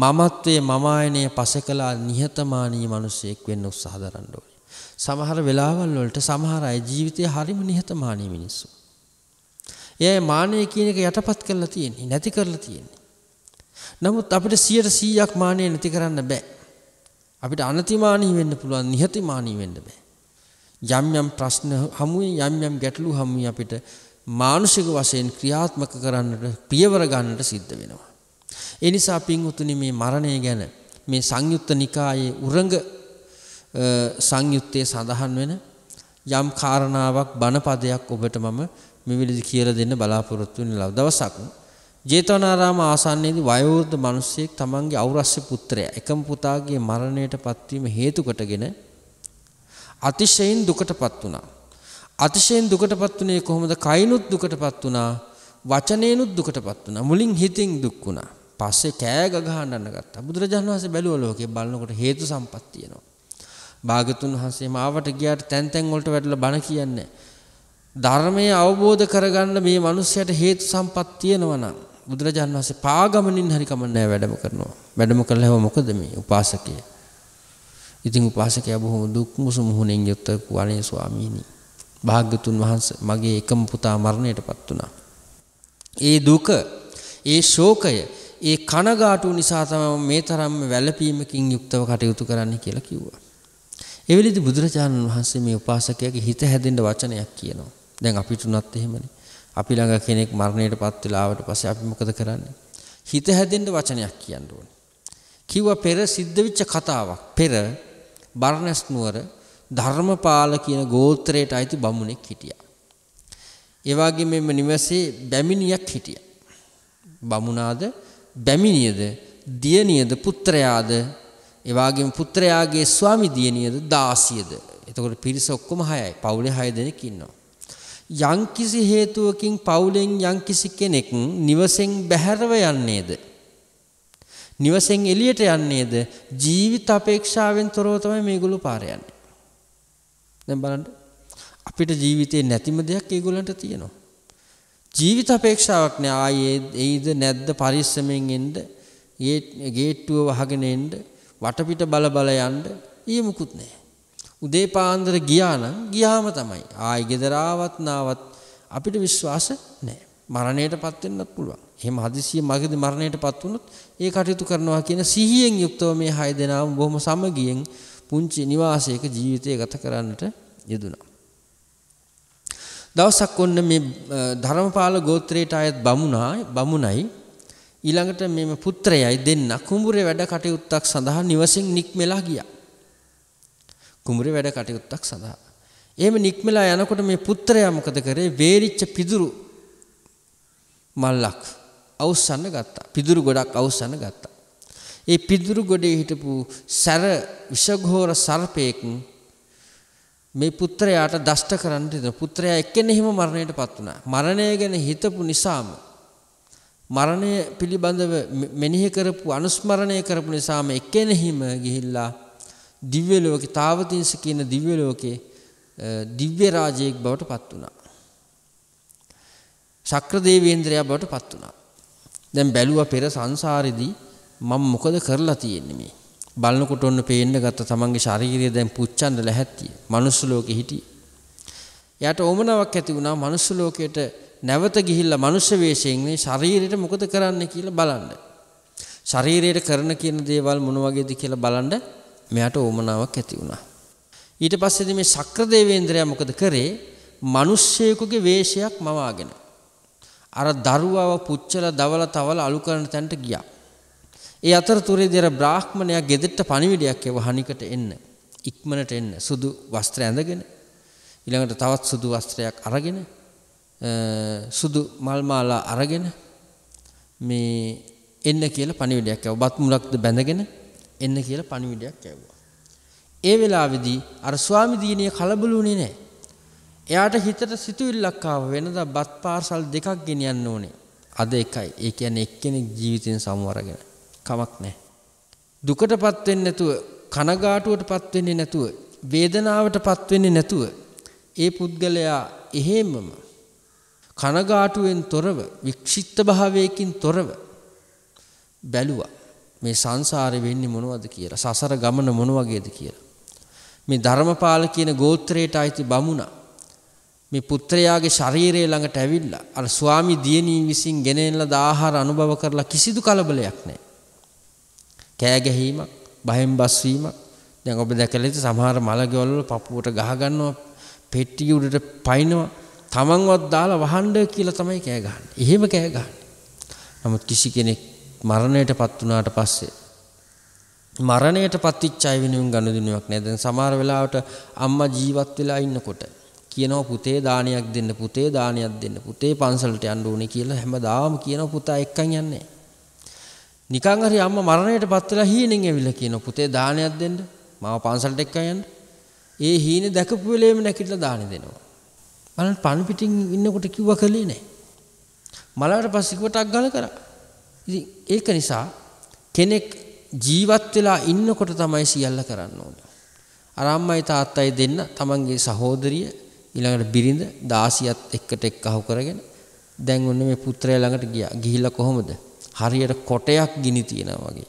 [SPEAKER 1] මමත්වයේ මමායනය පසකලා නිහතමානී මිනිසෙක් වෙන්න උත්සාහ දරන්න ඕනේ. සමහර වෙලාවල් වලට සමහර අය ජීවිතේ හරිම නිහතමානී මිනිස්සු. එයා මානය කියන එක යටපත් කරලා තියෙන්නේ නැති කරලා තියෙන්නේ. නමුත් අපිට 100%ක් මානය නැති කරන්න බෑ. අපිට අනතිමානී වෙන්න පුළුවන් නිහතමානී වෙන්න බෑ. යම් යම් ප්‍රශ්න හමුවේ යම් යම් ගැටලු හමුවේ අපිට මානසික වශයෙන් ක්‍රියාත්මක කරන්නට පියවර ගන්නට සිද්ධ වෙනවා. ඒ නිසා පින්වුතුනි මේ මරණය ගැන මේ සංයුත්ත නිකායේ උරඟ සංයුත්තේ සඳහන් වෙන යම් කාරණාවක් බණපදයක් ඔබට මම මෙවිලදි කියලා දෙන්න බලාපොරොත්තු වෙන දවසක් ජේතවනාරාම ආසන්නයේදී වයෝවෘද්ධ මිනිසෙක් තමන්ගේ අවුරස්ස පුත්‍රයා එකම පුතාගේ මරණයට පත්වීම හේතු කොටගෙන අතිශයින් දුකටපත් වුණා. අතිශයින් දුකටපත් වුණේ කොහොමද? කයිනුත් දුකටපත් වුණා, වචනේනුත් දුකටපත් වුණා. මුලින් හිතින් දුක් වුණා. පස්සේ කෑ ගහන්න ගත්තා. බුදුරජාණන් වහන්සේ බැලුවා ලෝකේ බලනකොට හේතු සම්පත් තියෙනවා. භාගතුන් වහන්සේ මාවට ගියාට තැන් තැන් වලට වැටලා බණ කියන්නේ. ධර්මය අවබෝධ කරගන්න මේ මිනිස්සයාට හේතු සම්පත් තියෙනවා නම් බුදුරජාන් වහන්සේ පාගමනින් හරි කමන්නෑ වැඩම කරනවා. වැඩම කළා හැව මොකද මේ උපාසකය? ඉතින් උපාසකයා බොහොම දුක් මුසු මුහුණෙන් යුත් වූ ස්වාමීනි. භාග්‍යතුන් වහන්සේ මගේ එකම පුතා මරණයටපත් වුණා. ඒ දුක, ඒ ශෝකය, ඒ කනගාටු නිසා තමයි මේ තරම් වැළපීමකින් යුක්තව කටයුතු කරන්න කියලා කිව්වා. ඒ වෙලෙදි බුදුරජාණන් වහන්සේ මේ උපාසකයාගේ හිත හැදෙන්න වචනයක් කියනවා. දැන් අපිට උනත් එහෙමනේ. අපි ළඟ කෙනෙක් මරණයටපත් වෙලා ආවට පස්සේ අපි මොකද කරන්නේ? හිත හැදෙන්න වචනයක් කියන්න ඕනේ. කිව්වා පෙර සිද්ධ වෙච්ච කතාවක්. පෙර බර්ණස් නුවර ධර්මපාල කියන ගෝත්‍රයට අයිති බමුණෙක් හිටියා. ඒ වගේ මෙම නිවසේ බැමිණියක් හිටියා. බමුණාද බැමිණියද දියණියද පුත්‍රයාද ඒ වගේම පුත්‍රයාගේ ස්වාමි දියණියද දාසියද. එතකොට පිරිස ඔක්කොම 6යි. පවුලේ 6 දෙනෙක් ඉන්නවා. යම්කිසි හේතුවකින් පවුලෙන් යම්කිසි කෙනෙක් නිවසෙන් බැහැරව යන්නේද? නිවසෙන් එළියට යන්නේද? ජීවිත අපේක්ෂාවෙන් තොරව තමයි මේගොල්ලෝ පාර යන්නේ. දැන් බලන්න අපිට ජීවිතේ නැතිම දෙයක් ඒගොල්ලන්ට තියෙනවා. ජීවිත අපේක්ෂාවක් නෑ ආයේ එයිද නැද්ද පරිස්සමෙන් එන්න ගේට්ටුව වහගෙන එන්න වටපිට බල බල යන්න ඊමුකුත් නෑ. උදේ පාන්දර ගියා නම් ගියාම තමයි. ආයි ගෙදර ආවත් නාවත් අපිට විශ්වාස නැහැ. මරණයටපත් වෙන්නත් පුළුවන්. එහෙම හදිසිය මගදී මරණයටපත් වුණොත් ඒ කටයුතු කරනවා කියන සිහියෙන් යුක්තව මේ හය දෙනාම බොහොම සමගියෙන් පුංචි නිවාසයක ජීවිතය ගත කරන්නට යෙදුණා. දවසක් ඔන්න මේ ධර්මපාල ගෝත්‍රයට ආයත් බමුණා බමුණයි ඊළඟට මේ පුත්‍රයයි දෙන්න කුඹුරේ වැඩ කටයුත්තක් සඳහා නිවසින් නික්මලා ගියා. කුඹුරේ වැඩ කටයුත්තක් සඳහා. එහෙම නික්මලා යනකොට මේ පුත්‍රයා මොකද කරේ? වේරිච්ච පිදුරු මල්ලක් අවසන්න ගත්තා. පිදුරු ගොඩක් අවසන්න ගත්තා. ඒ පිදුරු ගොඩේ හිටපු සැර විෂඝෝර සර්පයෙක් මේ පුත්‍රයාට දෂ්ට කරන්න හිතන පුත්‍රයා එක්කෙනෙහිම මරණයටපත් වුණා. මරණය ගැන හිතපු නිසාම මරණය පිළිබඳව මෙනෙහි කරපු අනුස්මරණය කරපු නිසාම එක්කෙනෙහිම ගිහිල්ලා දිව්‍ය ලෝකේ තාවතින්ස කියන දිව්‍ය ලෝකේ දිව්‍ය රාජයෙක් බවට පත් වුණා. ශක්‍රදේවේන්ද්‍රයා බවට පත් වුණා. දැන් බැලුවා පෙර සංසාරෙදී මම මොකද කරලා තියෙන්නේ මේ? බලනකොට ඔන්න පේන්න ගත්ත තමන්ගේ ශාරීරිය දැන් පුච්චන්න ලැහැත්තිය. මනුස්ස ලෝකේ හිටියේ. එයාට ඕමනාවක් ඇති වුණා මනුස්ස ලෝකයට නැවත ගිහිල්ලා මනුස්ස වෙෂයෙන් මේ ශරීරෙට මොකද කරන්න කියලා බලන්න. ශරීරයට කරන කියන දේවල් මොන වගේද කියලා බලන්න මෙයාට ඕමනාවක් ඇති වුණා. ඊට පස්සේදී මේ ශක්‍රදේවේන්ද්‍රයා මොකද කරේ? මිනිස්සෙකුගේ වේශයක් මවාගෙන අර දරුවව පුච්චලා දවලා තවලා අලු කරන තැනට ගියා. ඒ අතරතුරේදී අර බ්‍රාහ්මණයා ගෙදරට පණිවිඩයක් එව හනිකට එන්න. ඉක්මනට එන්න. සුදු වස්ත්‍ර ඇඳගෙන ඊළඟට තවත් සුදු වස්ත්‍රයක් අරගෙන සුදු මල් මාලා අරගෙන මේ එන්න කියලා පණිවිඩයක් එව. බත් මුලක්ද බැඳගෙන එන්න කියලා පණිවිඩයක් ඇව්වා. ඒ වෙලාවේදී අර ස්වාමි දිනේ කලබලුනේ නැහැ. එයාට හිතට සිතුවිල්ලක් ආව වෙනද බත් පාර්සල් දෙකක් ගෙනියන්න ඕනේ. අද එකයි. ඒ කියන්නේ එක්කෙනෙක් ජීවිතෙන් සමවරගෙන. කමක් නැහැ. දුකටපත් වෙන්නේ නැතුව කනගාටුවටපත් වෙන්නේ නැතුව වේදනාවටපත් වෙන්නේ නැතුව ඒ පුද්ගලයා එහෙමම කනගාටුවෙන් තොරව වික්ෂිප්ත භාවයකින් තොරව බැලුවා මේ සංසාරේ වෙන්නේ මොනවද කියලා සසර ගමන මොන වගේද කියලා මේ ධර්මපාල කියන ගෝත්‍රයට අයිති බමුණා මේ පුත්‍රයාගේ ශරීරය ළඟට ඇවිල්ලා අර ස්වාමි දියණී විසින් ගෙනෙන්නලා ආහාර අනුභව කරලා කිසිදු කලබලයක් නැහැ කෑ ගැහිීමක් බයෙන් බස් වීමක් දැන් ඔබ දැකලා ඉත සමහර මලගෙවල් වල පපුවට ගහ ගන්නවා පෙට්ටිය උඩට පයින්නවා තමන්වත් දාලා වහන්න කියලා තමයි කෑ ගහන්නේ. එහෙම කෑ ගහන්නේ. නමුත් කිසි කෙනෙක් මරණයටපත් වුණාට පස්සේ මරණයටපත් වෙච්ච අය වෙනුවෙන් ගනුදෙනුවක් නෑ. දැන් සමහර වෙලාවට අම්මා ජීවත් වෙලා ඉන්නකොට කියනවා පුතේ දානයක් දෙන්න පුතේ දානයක් දෙන්න පුතේ පන්සලට යන්න ඕනේ කියලා හැමදාම කියනවා පුතා එක්කන් යන්නේ නිකන් හරි අම්මා මරණයටපත් වෙලා හීනෙන් ඇවිල්ලා කියනවා පුතේ දානයක් දෙන්න මාව පන්සලට එක්කන් යන්න ඒ හීනේ දැකපු වෙලේම නැකිట్లా දානි දෙනවා බලන්න පණ පිටින් ඉන්නකොට කිව්වා කලේ නෑ මලාට පස්සේ කිව්වට අග්ගල කරා ඉතින් ඒක නිසා කෙනෙක් ජීවත් වෙලා ඉන්නකොට තමයි සියල්ල කරන්න ඕන. අර අම්මයි තාත්තයි දෙන්න තමන්ගේ සහෝදරිය ඊළඟට බිරිඳ දාසියත් එක්කට එක්කහු කරගෙන දැන් ඔන්න මේ පුත්‍රයා ළඟට ගියා. ගිහිල්ලා කොහොමද? හරියට කොටයක් ගිනි තියනවා වගේ.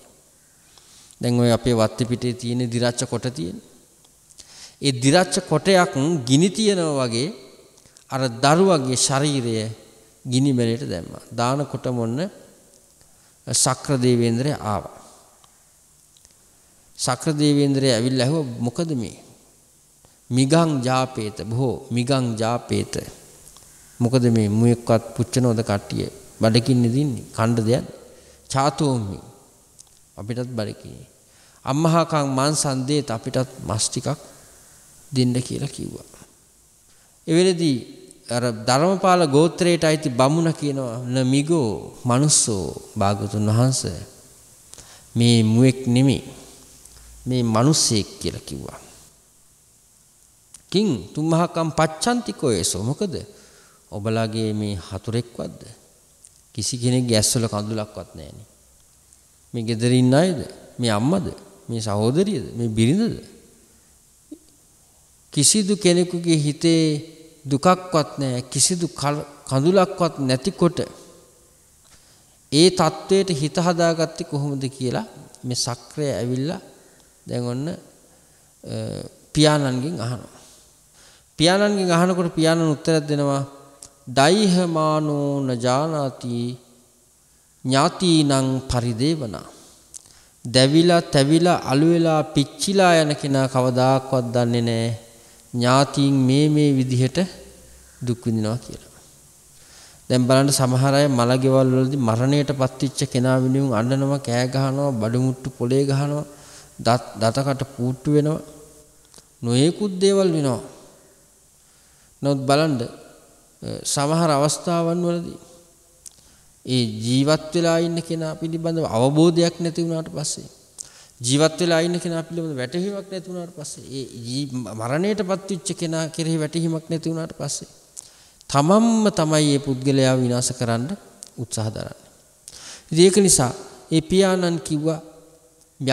[SPEAKER 1] දැන් ඔය අපේ වත්ති පිටේ තියෙන දිරච්ච කොට තියෙන. ඒ දිරච්ච කොටයක් ගිනි තියනවා වගේ අර දරුවගේ ශරීරය ගිනි මැලයට දැම්මා. දාන කොට මොන්නේ සක්‍ර දේවේන්ද්‍රය ආවා. සක්‍ර දේවේන්ද්‍රය ඇවිල්ලා ඇහුවා මොකද මේ? මිගං ජාපේත බොහෝ මිගං ජාපේත. මොකද මේ මුවෙක්වත් පුච්චනෝද කට්ටිය බඩකින්නේ දින්නේ කණ්ඩ දෙයක්. චාතෝම්මි අපිටත් බඩකිනේ. අම්මහාකං මං සන්දේත අපිටත් මස් ටිකක් දෙන්න කියලා කිව්වා. ඒ වෙලේදී අර ධර්මපාල ගෝත්‍රයට අයිති බමුණ කියනවා න මිගෝ මනුස්සෝ භාගතුන් වහන්ස මේ මුවෙක් නෙමේ මේ මිනිස්සෙක් කියලා කිව්වා. කිං තුම්හකම් පච්ඡන්තිකෝ ඒසෝ මොකද? ඔබලාගේ මේ හතුරෙක්වත්ද? කිසි කෙනෙක්ගේ ඇස්වල කඳුලක්වත් නැහෙනේ. මේ ගෙදර ඉන්න අයද? මේ අම්මද? මේ සහෝදරියද? මේ බිරිඳද? කිසිදු කෙනෙකුගේ හිතේ දුකක්වත් නැහැ කිසිදු කඳුලක්වත් නැතිකොට ඒ தത്വයට හිත හදාගත්තේ කොහොමද කියලා මේ සක්‍රය ඇවිල්ලා දැන් ඔන්න පියාණන්ගෙන් අහනවා පියාණන්ගෙන් අහනකොට පියාණන් උත්තරයක් දෙනවා ඩයිහමානෝ නජානාති ඥාතිනං පරිදේවනා දැවිලා තැවිලා අළු වෙලා පිච්චිලා යන කෙනා කවදාක්වත් දන්නේ නැහැ ඥාතීන් මේ මේ විදිහට දුක් විඳිනවා කියලා. දැන් බලන්න සමහර අය මල ගෙවල් වලදී මරණයටපත් වෙච්ච කෙනා වෙනුවෙන් අඬනවා, කෑ ගහනවා, බඩු මුට්ටු පොලේ ගහනවා, දත් දතකට පූට්ටු වෙනවා. නොයෙකුත් දේවල් වෙනවා. නමුත් බලන්න සමහර අවස්ථාවන් වලදී ඒ ජීවත් වෙලා ඉන්න කෙනා පිළිබඳව අවබෝධයක් නැති වුණාට පස්සේ ජීවත් වෙලා ඉන්න කෙනා පිළිබඳ වැටහීමක් නැති වුණාට පස්සේ ඒ මරණයටපත් වෙච්ච කෙනා කෙරෙහි වැටහීමක් නැති වුණාට පස්සේ තමන්ම තමයි මේ පුද්ගලයා විනාශ කරන්න උත්සාහ දරන්නේ. ඉතින් ඒක නිසා ඒ පියාණන් කිව්වා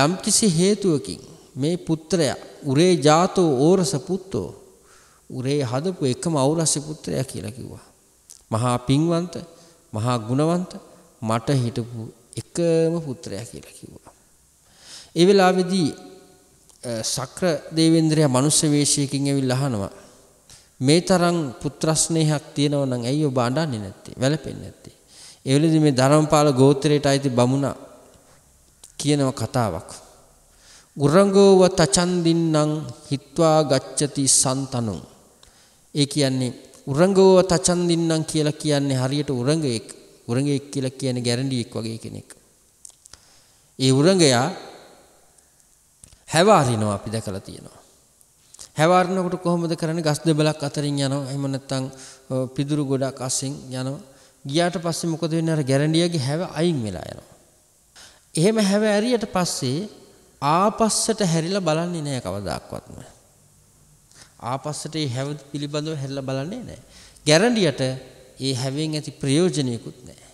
[SPEAKER 1] යම්කිසි හේතුවකින් මේ පුත්‍රයා උරේ ජාතෝ ඕරස පුත්තෝ උරේ හදපු එකම අවුරස්ස පුත්‍රයා කියලා කිව්වා. මහා පින්වන්ත, මහා ගුණවන්ත මට හිටපු එකම පුත්‍රයා කියලා කිව්වා. ඒ වෙලාවේදී සක්‍ර දේවේන්ද්‍රයා මනුස්ස වේශයකින් ඇවිල්ලා අහනවා මේ තරම් පුත්‍ර ස්නේහයක් තියෙනවා නම් ඇයි ඔබ අඬන්නේ නැත්තේ වැළපෙන්නේ නැත්තේ ඒ වෙලෙදි මේ ධර්මපාල ගෝත්‍රයට අයිති බමුණා කියනව කතාවක් උරංගෝව තචන්දින්නම් හිට්වා ගච්ඡති සන්තනුන් ඒ කියන්නේ උරංගෝව තචන්දින්නම් කියලා කියන්නේ හරියට උරංගයෙක් උරංගයෙක් කියලා කියන්නේ ගැරන්ඩියෙක් වගේ කෙනෙක් ඒ උරංගයා හැවාරිනවා අපි දැකලා තියෙනවා. හැවාරනකොට කොහොමද කරන්නේ? ගස් දෙබලක් අතරින් යනවා. එහෙම නැත්නම් පිදුරු ගොඩක් අස්සෙන් යනවා. ගියාට පස්සේ මොකද වෙන්නේ? අර ගැරන්ඩියාගේ හැව අයින් වෙලා යනවා. එහෙම හැව ඇරියට පස්සේ ආපස්සට හැරිලා බලන්නේ නැහැ කවදාක්වත්ම. ආපස්සට මේ හැව පිළිබඳව හැරිලා බලන්නේ නැහැ. ගැරන්ඩියට ඒ හැවෙන් ඇති ප්‍රයෝජනයකුත් නැහැ.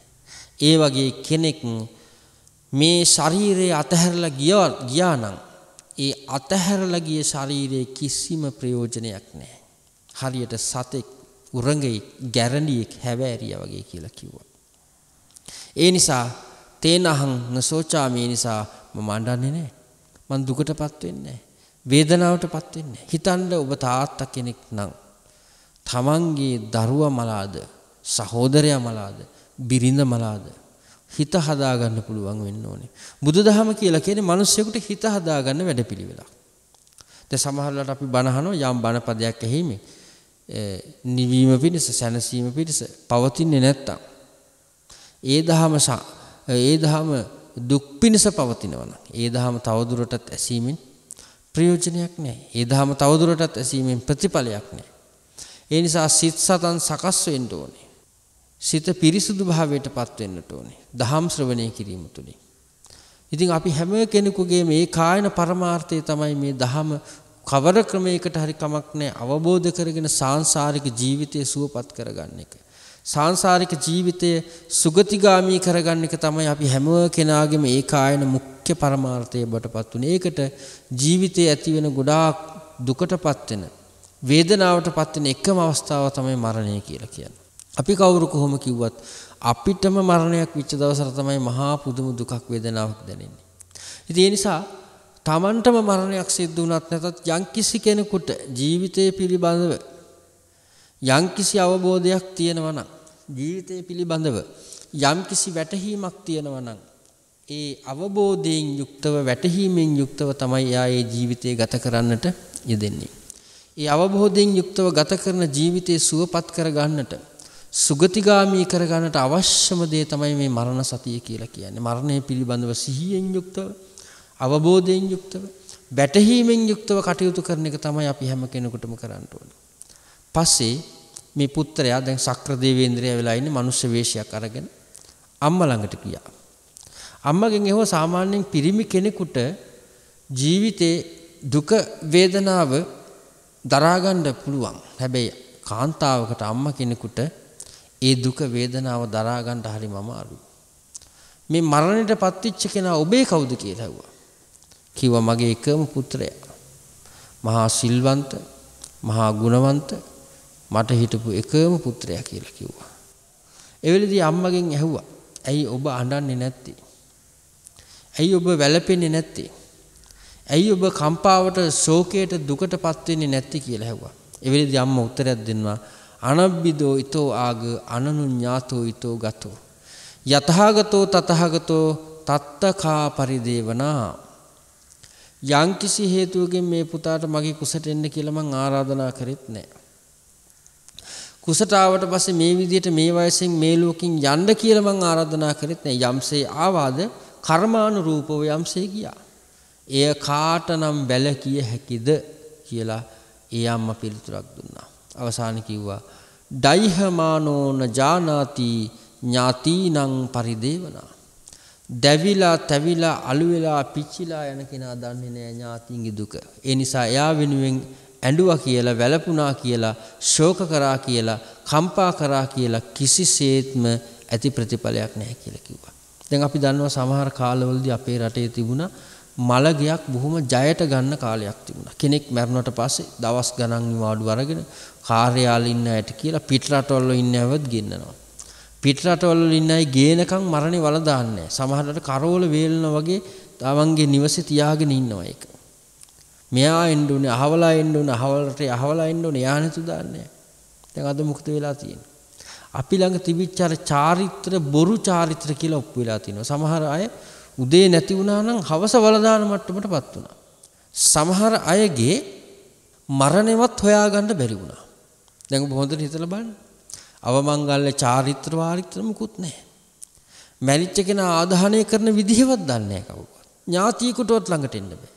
[SPEAKER 1] ඒ වගේ කෙනෙක් මේ ශරීරය අතහැරලා ගියා නම් ඒ අතහැරලා ගිය ශරීරයේ කිසිම ප්‍රයෝජනයක් නැහැ. හරියට සතෙක් උරංගෙයි ගැරන්ඩියෙක් හැවෑරියා වගේ කියලා කිව්වා. ඒ නිසා තේනහං නසෝචාමේ නිසා මම අඬන්නේ නැහැ. මං දුකටපත් වෙන්නේ නැහැ. වේදනාවටපත් වෙන්නේ නැහැ. හිතන්න ඔබ තාත්තා කෙනෙක් නම් තමන්ගේ දරුවා මලාද සහෝදරයා මලාද බිරිඳ මලාද හිත හදාගන්න පුළුවන් වෙන්න ඕනේ. බුදුදහම කියලා කියන්නේ මිනිස්සුෙකුට හිත හදාගන්න වැඩපිළිවෙලක්. දැන් සමහරවිට අපි බනහනවා යම් බනපදයක් ඇහිීමේ නිවීම පිණිස සැනසීම පිණිස පවතින්නේ නැත්තම් ඒ දහම ඒ දහම දුක් පිණිස පවතිනවනම් ඒ දහම තවදුරටත් ඇසීමෙන් ප්‍රයෝජනයක් නැහැ. ඒ දහම තවදුරටත් ඇසීමෙන් ප්‍රතිඵලයක් නැහැ. ඒ නිසා සිත සතන් සකස් වෙන්න ඕනේ. සිත පිරිසුදු භාවයට පත්වෙන්නට ඕනේ. දහම් ශ්‍රවණය කිරීම තුළින්. ඉතින් අපි හැම කෙනෙකුගේ මේ කායන පරමාර්ථය තමයි මේ දහම කවර ක්‍රමයකට හරි කමක් නැහැ අවබෝධ කරගෙන සාංශාරික ජීවිතය සුවපත් කරගන්න එක. සාංශාරික ජීවිතය සුගතිගාමී කරගන්න එක තමයි අපි හැම කෙනාගේම ඒ කායන මුඛ්‍ය පරමාර්ථය බටපත් උනේ. ඒකට ජීවිතයේ ඇතිවෙන ගොඩාක් දුකටපත් වෙන වේදනාවටපත් වෙන එකම අවස්ථාව තමයි මරණය කියලා කියන්නේ. අපි කවුරු කොහොම කිව්වත් අපිටම මරණයක් විච්ච දවසට තමයි මහා පුදුම දුකක් වේදනාවක් දැනෙන්නේ. ඉතින් ඒ නිසා Tamanටම මරණයක් සිද්ධ වුණත් නැතත් යම්කිසි කෙනෙකුට ජීවිතය පිළිබඳව යම්කිසි අවබෝධයක් තියෙනවා නම් ජීවිතය පිළිබඳව යම්කිසි වැටහීමක් තියෙනවා නම් ඒ අවබෝධයෙන් යුක්තව වැටහීමෙන් යුක්තව තමයි යා ඒ ජීවිතය ගත කරන්නට යෙදෙන්නේ. ඒ අවබෝධයෙන් යුක්තව ගත කරන ජීවිතය සුවපත් කර ගන්නට සුගතිගාමී කරගන්නට අවශ්‍යම දේ තමයි මේ මරණ සතිය කියලා කියන්නේ. මරණය පිළිබඳව සිහියෙන් යුක්තව, අවබෝධයෙන් යුක්තව, බැටහීමෙන් යුක්තව කටයුතු කරන එක තමයි අපි හැම කෙනෙකුටම කරන්න ඕනේ. පස්සේ මේ පුත්‍රයා දැන් සක්‍ර දේවේන්ද්‍රයා වෙලා ඉන්නේ මනුෂ්‍ය වේශයක් අරගෙන අම්මා ළඟට ගියා. අම්මගෙන් එහුව සාමාන්‍යයෙන් පිරිමි කෙනෙකුට ජීවිතේ දුක වේදනාව දරා ගන්න පුළුවන්. හැබැයි කාන්තාවකට අම්මා කෙනෙකුට ඒ දුක වේදනාව දරා ගන්න හරිම අමාරුයි. මේ මරණයටපත් වෙච්ච කෙනා ඔබේ කවුද කියලා ඇහුවා. කිව්වා මගේ එකම පුත්‍රයා. මහා සිල්වන්ත, මහා ගුණවන්ත මට හිටපු එකම පුත්‍රයා කියලා කිව්වා. ඒ වෙලෙදී අම්මගෙන් ඇහුවා. ඇයි ඔබ අඬන්නේ නැත්තේ? ඇයි ඔබ වැළපෙන්නේ නැත්තේ? ඇයි ඔබ කම්පාවට ශෝකයට දුකටපත් වෙන්නේ නැත්තේ කියලා ඇහුවා. ඒ වෙලෙදී අම්මා උත්තරයක් දෙනවා. අනබ්බිදෝ ඊතෝ ආග අනනුඤ්ඤාතෝ ඊතෝ ගතෝ යතහාගතෝ තතහාගතෝ තත්තකා පරිදේවනා යම්කිසි හේතුවකින් මේ පුතාට මගේ කුසට එන්න කියලා මං ආරාධනා කරෙත් නැහැ. කුසට ආවට පස්සේ මේ විදිහට මේ වයසෙන් මේ ලෝකෙන් යන්න කියලා මං ආරාධනා කරෙත් නැහැ. යම්සේ ආවාද කර්මානුරූපව යම්සේ ගියා. එය කාටනම් බැලකිය හැකිද කියලා ඒ අම්මා පිළිතුරක් දුන්නා. අවසාන කිව්වා ඩයිහමානෝන ජානාති ඥාතිනං පරිදේවනා දැවිලා තැවිලා අලුවෙලා පිච්චිලා යන කෙනා දන්නේ නෑ ඥාතින්ගේ දුක. ඒ නිසා එයා වෙනුවෙන් ඇඬුවා කියලා වැළපුණා කියලා ශෝක කරා කියලා කම්පා කරා කියලා කිසිසේත්ම ඇති ප්‍රතිඵලයක් නැහැ කියලා කිව්වා. දැන් අපි දන්නවා සමහර කාලවලදී අපේ රටේ තිබුණා මලගයක් බොහොම ජයට ගන්න කාලයක් තිබුණා. කෙනෙක් මැරුණට පස්සේ දවස් ගණන් නිවාඩු අරගෙන කාර්යාල ඉන්න ඇයට කියලා පිටරටවල ඉන්න ඇවත් ගෙන්නනවා. පිටරටවල ඉන්න අය ගේනකම් මරණේ වළඳන්නේ නැහැ. සමහරවිට කරවල වේලන වගේ තමන්ගේ නිවසේ තියාගෙන ඉන්නවා ඒක. මෙයා එන්න ඕනේ අහවලා එන්න ඕනේ අහවලට අහවලා එන්න ඕනේ යාන තුදාන්නේ. දැන් අද මුක්ත වෙලා තියෙනවා. අපි ළඟ තිබිච්ච අර චාරිත්‍ර බොරු චාරිත්‍ර කියලා ඔප්පු වෙලා තිනවා. සමහර අය උදේ නැති වුණා නම් හවස වලදාන මට්ටමටපත් වුණා. සමහර අයගේ මරණයවත් හොයාගන්න බැරි වුණා. දැන් ඔබ හොඳට හිතලා බලන්න. අවමංගල්‍ය චාරිත්‍ර වාරිත්‍ර මුකුත් නැහැ. මැරිච්ච කෙනා ආදාහනය කරන විදිහවත් දන්නේ නැහැ කවුරුත්. ඥාතියෙකුටවත් ළඟට එන්න බෑ.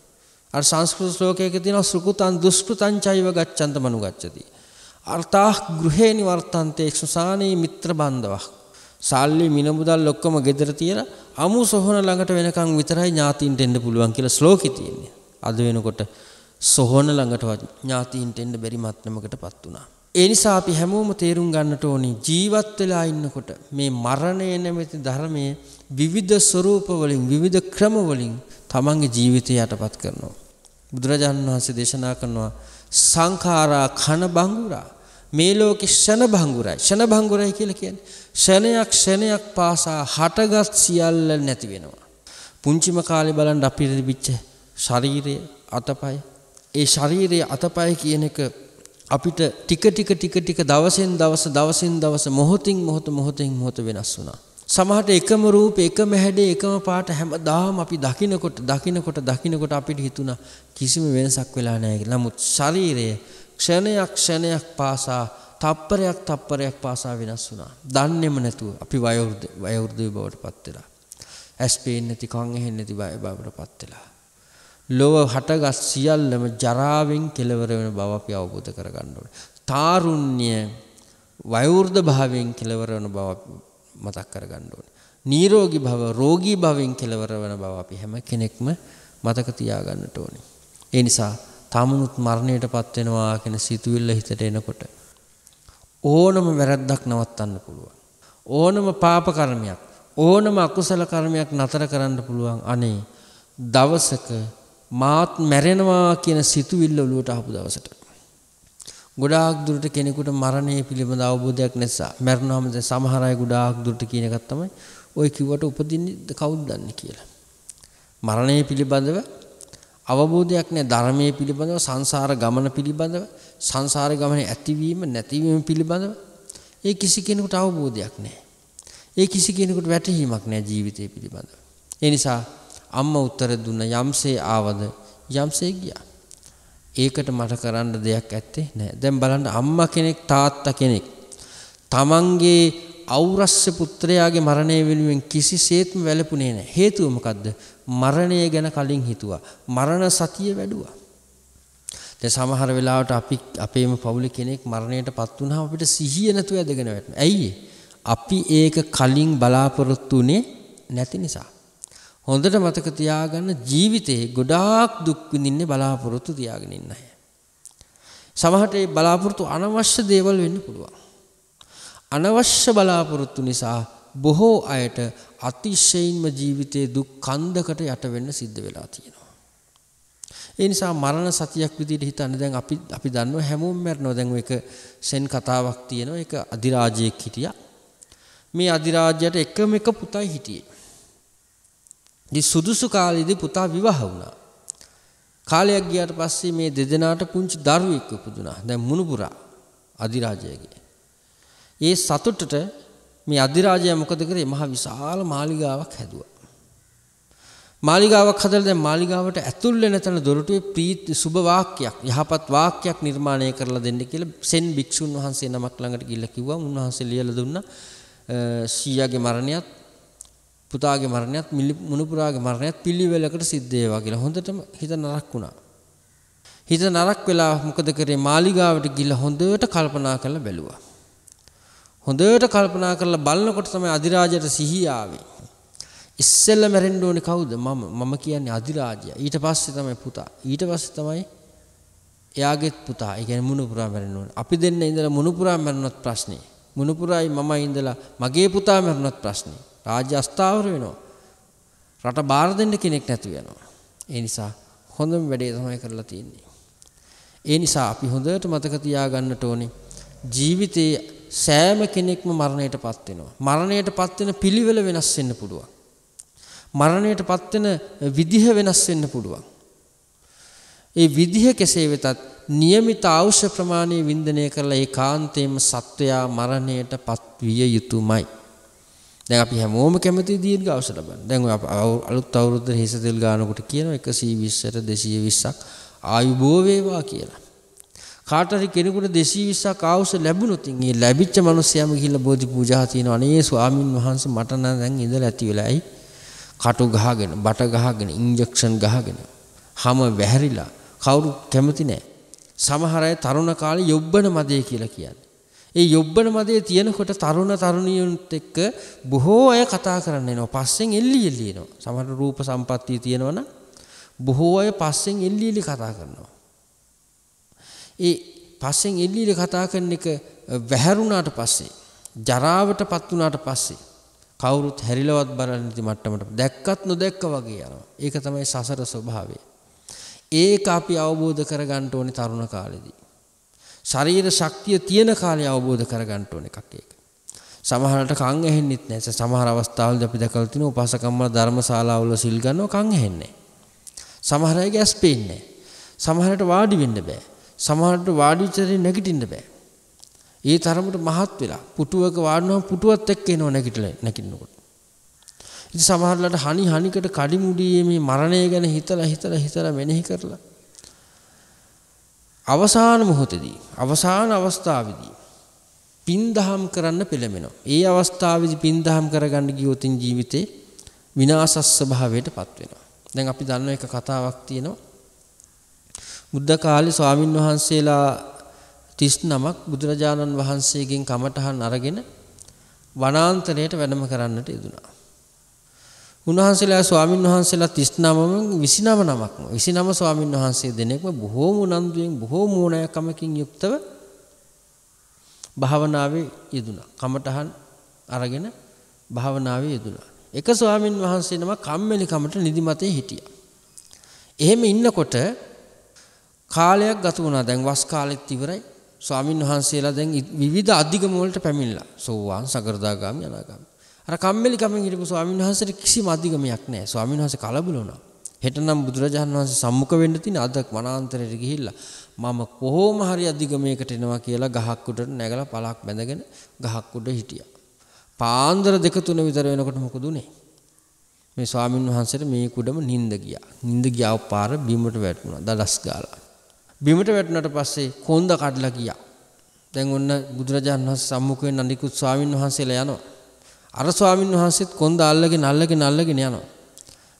[SPEAKER 1] අර සංස්කෘත ශ්ලෝකයක තියෙනවා සුකුතං දුෂ්කృతං චෛව ගච්ඡන්ත මනුගච්ඡති. අර්ථා ගෘහේ නිවර්තන්තේ සුසානේ මිත්‍ර බන්ධවක්. සල්ලි මිනමුදල් ඔක්කොම ගෙදර තියලා අමු සොහන ළඟට වෙනකන් විතරයි ඥාතින්ට එන්න පුළුවන් කියලා ශ්ලෝකෙ තියෙන්නේ. අද වෙනකොට සොහන ළඟටවත් ඥාතින්ට එන්න බැරි මත්නමකටපත් වුණා. ඒ නිසා අපි හැමෝම තේරුම් ගන්නට ඕනි ජීවත් වෙලා ඉන්නකොට මේ මරණය නැමැති ධර්මයේ විවිධ ස්වරූප වලින් විවිධ ක්‍රම වලින් තමන්ගේ ජීවිතය යටපත් කරනවා. බුදුරජාණන් වහන්සේ දේශනා කරනවා සංඛාරා කන බංගුරා මේ ලෝකේ ෂණ භංගුරයි ෂණ භංගුරයි කියලා කියන්නේ ෂණයක් ෂණයක් පාසා හටගත් සියල්ල නැති වෙනවා පුංචිම කාලේ බලන්න අපිට තිබිච්ච ශරීරය අතපය ඒ ශරීරයේ අතපය කියන එක අපිට ටික ටික ටික ටික දවසෙන් දවස දවසින් දවස මොහොතින් මොහොත මොහොතින් මොහොත වෙනස් වුණා. සමහරට එකම රූප එකම හැඩේ එකම පාට හැමදාම අපි දකිනකොට දකිනකොට දකිනකොට අපිට හිතුණා කිසිම වෙනසක් වෙලා නැහැ කියලා. නමුත් ශරීරය ක්ෂණයක් ක්ෂණයක් පාසා තප්පරයක් තප්පරයක් පාසා වෙනස් වුණා. දන්නේම නැතුව අපි වයෝවෘද්ධ වයෝවෘද්ධ බවට පත් වෙලා. ඇස් පේන්නේ නැති කන් ඇහෙන්නේ නැති බවට පත් වෙලා. ලොව හටගස් සියල්ලම ජරාවෙන් කෙලවර වෙන බව අපි අවබෝධ කරගන්න ඕනේ. තාරුණ්‍ය වයෝවෘද්ධ භාවයෙන් කෙලවර වෙන බව මතක් කරගන්න ඕනේ. නිරෝගී භව රෝගී භවෙන් කෙලවර වෙන බව අපි හැම කෙනෙක්ම මතක තියාගන්නට ඕනේ. ඒ නිසා තමනුත් මරණයටපත් වෙනවා කියන සිතුවිල්ල හිතට එනකොට ඕනම වැරද්දක් නවත්තන්න පුළුවන්. ඕනම පාප කර්මයක් ඕනම අකුසල කර්මයක් නතර කරන්න පුළුවන්. අනේ දවසක මාත් මැරෙනවා කියන සිතුවිල්ල ඔලුවට ආපු දවසට. ගොඩාක් දුරට කෙනෙකුට මරණය පිළිබඳ අවබෝධයක් නිසා මැරෙනවාම දැන් සමහර අය ගොඩාක් දුරට කියන එකක් තමයි ওই කිව්වට උපදින්නේ කවුද දන්නේ කියලා. මරණය පිළිබඳව අවබෝධයක් නැහැ ධර්මයේ පිළිබඳව සංසාර ගමන පිළිබඳව සංසාර ගමනේ ඇතිවීම නැතිවීම පිළිබඳව ඒ කිසි කෙනෙකුට අවබෝධයක් නැහැ. ඒ කිසි කෙනෙකුට වැටහීමක් නැහැ ජීවිතය පිළිබඳව. ඒ නිසා අම්ම උත්තර දුන්න යම්සේ ආවද යම්සේ ගියා. ඒකට මට කරන්න දෙයක් ඇත්තේ නෑ. දැන් බලන්න අම්මා කෙනෙක් තාත්තා කෙනෙක් තමන්ගේ අවුරස්ස පුත්‍රයාගේ මරණය වෙනුවෙන් කිසිසේත්ම වැළපුණේ නෑ. හේතුව මොකද්ද? මරණය ගැන කලින් හිතුවා. මරණ සතිය වැඩුවා. දැන් සමහර වෙලාවට අපි අපේම පවුලේ කෙනෙක් මරණයටපත් වුණාම අපිට සිහිය නැතුව ඇදගෙන වැටෙනවා. ඇයි? අපි ඒක කලින් බලාපොරොත්තු වෙන්නේ නැති නිසා. හොඳට මතක තියාගන්න ජීවිතේ ගොඩාක් දුක් විඳින්නේ බලාපොරොත්තු තියාගෙන ඉන්න අය. සමහරට ඒ බලාපොරොත්තු අනවශ්‍ය දේවල් වෙන්න පුළුවන්. අනවශ්‍ය බලාපොරොත්තු නිසා බොහෝ අයට අතිශයින්ම ජීවිතයේ දුක් කන්දකට යට වෙන්න සිද්ධ වෙලා තියෙනවා. ඒ නිසා මරණ සතියක් විදිහට හිතන්න දැන් අපි අපි දන්නවා හැමෝම මැරෙනවා. දැන් ඒක සෙන් කතාවක් තියෙනවා. ඒක අධිරාජයෙක් හිටියා. මේ අධිරාජයට එකම එක පුතයි හිටියේ. ඉතින් සුදුසු කාලෙදී පුතා විවාහ වුණා. කාලයක් ගියාට පස්සේ මේ දෙදෙනාට පුංචි දරුවෙක් උපදුණා. දැන් මුණුපුරා අධිරාජයගේ. ඒ සතුටට මේ අධිරාජයා මොකද කරේ? මහා විශාල මාලිගාවක් හැදුවා. මාලිගාවක් හදලා දැන් මාලිගාවට ඇතුල් වෙන තැන දොරටුවේ ප්‍රීති සුබ වාක්‍යයක් යහපත් වාක්‍යයක් නිර්මාණය කරලා දෙන්න කියලා සෙන් භික්ෂුන් වහන්සේ නමක් ළඟට ගිහිල්ලා කිව්වා. උන්වහන්සේ ලියලා දුන්නා. සීයාගේ මරණයත් පුතාගේ මරණයත් මුණුපුරාගේ මරණයත් පිළිවෙලකට සිද්ධ වේවා කියලා හොඳටම හිත නරක් වුණා. හිත නරක් වෙලා මොකද කරේ මාලිගාවට ගිහිල්ලා හොඳට කල්පනා කරලා බැලුවා. හොඳට කල්පනා කරලා බලනකොට තමයි අධිරාජයට සිහිය ආවේ. ඉස්සෙල්ල මැරෙන්න ඕනේ කවුද? මම. මම කියන්නේ අධිරාජයා. ඊට පස්සේ තමයි පුතා. ඊට පස්සේ තමයි එයාගේත් පුතා. ඒ කියන්නේ මුණුපුරා මැරෙන්න ඕනේ. අපි දෙන්න ඉඳලා මුණුපුරා මැරුණොත් ප්‍රශ්නේ. මුණුපුරායි මමයි ඉඳලා මගේ පුතා මැරුණොත් ප්‍රශ්නේ. රාජ්‍ය අස්ථාවර වෙනවා. රට බාර දෙන්න කෙනෙක් නැති වෙනවා. ඒ නිසා හොඳම වැඩේ තමයි කරලා තියෙන්නේ. ඒ නිසා අපි හොඳට මතක තියාගන්නට ඕනේ ජීවිතයේ සෑම කෙනෙක්ම මරණයටපත් වෙනවා. මරණයටපත් වෙන පිළිවෙල වෙනස් වෙන්න පුළුවන්. මරණයටපත් වෙන විදිහ වෙනස් වෙන්න පුළුවන්. ඒ විදිහ කෙසේ වෙතත් નિયમિત අවශ්‍ය ප්‍රමාණය වින්දනය කරලා ඒ කාන්තේම සත්වයා මරණයටපත් විය යුතුයමයි. දැන් අපි හැමෝම කැමති දීර්ඝාස ලබන්න. දැන් ඔය අලුත් අවුරුද්දේ හිස තෙල් ගන්නකොට කියනවා 120ට 220ක් ආයුබෝ වේවා කියලා. කාට හරි කෙනෙකුට 220ක් ආවුස ලැබුණොත් මේ ලැබිච්ච මිනිස්යාම ගිහිල්ලා බෝධි පූජා තියනවා. අනේ ස්වාමින් වහන්සේ මට නම් දැන් ඉඳලා ඇති වෙලයි. කටු ගහගෙන, බට ගහගෙන, ඉන්ජෙක්ෂන් ගහගෙන, හැම වැහැරිලා කවුරු කැමති නැහැ. සමහර අය තරුණ කාලේ යොබ්බන මදේ කියලා කියන්නේ. ඒ යොබ්බන මදේ තියෙනකොට තරුණ තරුණියන්ට එක්ක බොහෝ අය කතා කරන්න එනවා. පස්සෙන් එල්ලි එල්ලි එනවා. සමහර රූප සම්පත්තිය තියෙනවනම් බොහෝ අය පස්සෙන් එල්ලි එල්ලි කතා කරනවා. ඒ පස්සෙන් එල්ලි එල්ලි කතා කරන එක වැහැරුණාට පස්සේ ජරාවටපත් වුණාට පස්සේ කවුරුත් හැරිලවත් බලන්නේ නැති මට්ටමට දැක්කත් නොදැක්ක වගේ යනවා. ඒක තමයි සසර ස්වභාවය. ඒක අපි අවබෝධ කරගන්න ඕනේ තරුණ කාලේදී. ශරීර ශක්තිය තියෙන කාලේ අවබෝධ කරගන්න ඕන එකක් ඒක. සමහරට කන් ඇහෙන්නෙත් නැහැ. සමහර අවස්ථාවලදී අපි දැකලා තිනවා උපාසකම්මල ධර්මශාලාවල සිල් ගන්නව කන් ඇහෙන්නේ සමහර අය ගැස් පේන්නේ සමහරට වාඩි වෙන්න බෑ. සමහරට වාඩි චරේ නැගිටින්න බෑ. ඒ තරමට මහත් වෙලා පුටුවක වාඩිවම පුටුවත් එක්ක එනවා නැගිටලා නැගිටිනකොට. ඉතින් සමහරట్లాට හනි හනිකට කඩිමුඩියේ මේ මරණය ගැන හිතලා හිතලා හිතලා මෙනෙහි කරලා අවසාන මොහොතදී අවසාන අවස්ථාවේදී පින් දහම් කරන්න පෙළඹෙනවා. ඒ අවස්ථාවේදී පින් දහම් කරගන්න ගියොතින් ජීවිතේ විනාශස් ස්වභාවයටපත් වෙනවා. දැන් අපි දන්න එක කතාවක් තියෙනවා. බුද්ධ කාලේ ස්වාමින් වහන්සේලා 39ක් බුදුරජාණන් වහන්සේගෙන් කමඨහන් අරගෙන වනාන්තරයට වැඩම කරන්නට යෙදුනා. උන්වහන්සේලා ස්වාමින් වහන්සේලා 39ම 29 නමක්ම 29 ස්වාමින් වහන්සේ දෙනෙක්ම බොහෝම උනන්දුවෙන් බොහෝ මෝණයකමකින් යුක්තව භාවනාවේ යෙදුණා. කමඨහන් අරගෙන භාවනාවේ යෙදුණා. එක ස්වාමින් වහන්සේ නම කම්මැලි කමට නිදිමතේ හිටියා. එහෙම ඉන්නකොට කාලයක් ගත වුණා. දැන් වස් කාලෙත් ඉවරයි. ස්වාමින් වහන්සේලා දැන් විවිධ අධිගම වලට පැමිණිලා. සෝවාන්, සකෘදාගාමි, අනාගාමි. අර කම්මැලි කමින් හිටපු ස්වාමීන් වහන්සේට කිසිම අධිගමයක් නැහැ. ස්වාමීන් වහන්සේ කලබල වුණා. හෙටනම් බුදුරජාණන් වහන්සේ සම්මුඛ වෙන්න තියෙන අද වනාන්තරයට ගිහිල්ලා මම කොහොම හරි අධිගමයකට එනවා කියලා ගහක් උඩට නැගලා පලක් බැඳගෙන ගහක් උඩ හිටියා. පාන්දර දෙක තුන විතර වෙනකොට මොකද උනේ? මේ ස්වාමීන් වහන්සේට මේ කුඩම නිින්ද ගියා. නිින්ද ගියාව පාර බිමට වැටුණා. දඩස් ගාලා. බිමට වැටුණාට පස්සේ කොන්ද කඩලා ගියා. දැන් ඔන්න බුදුරජාණන් වහන්සේ සම්මුඛ වෙන්න අනිකුත් ස්වාමින් වහන්සේලා යනවා. අර ස්වාමින් වහන්සේත් කොන්ද අල්ලගෙන අල්ලගෙන අල්ලගෙන යනවා.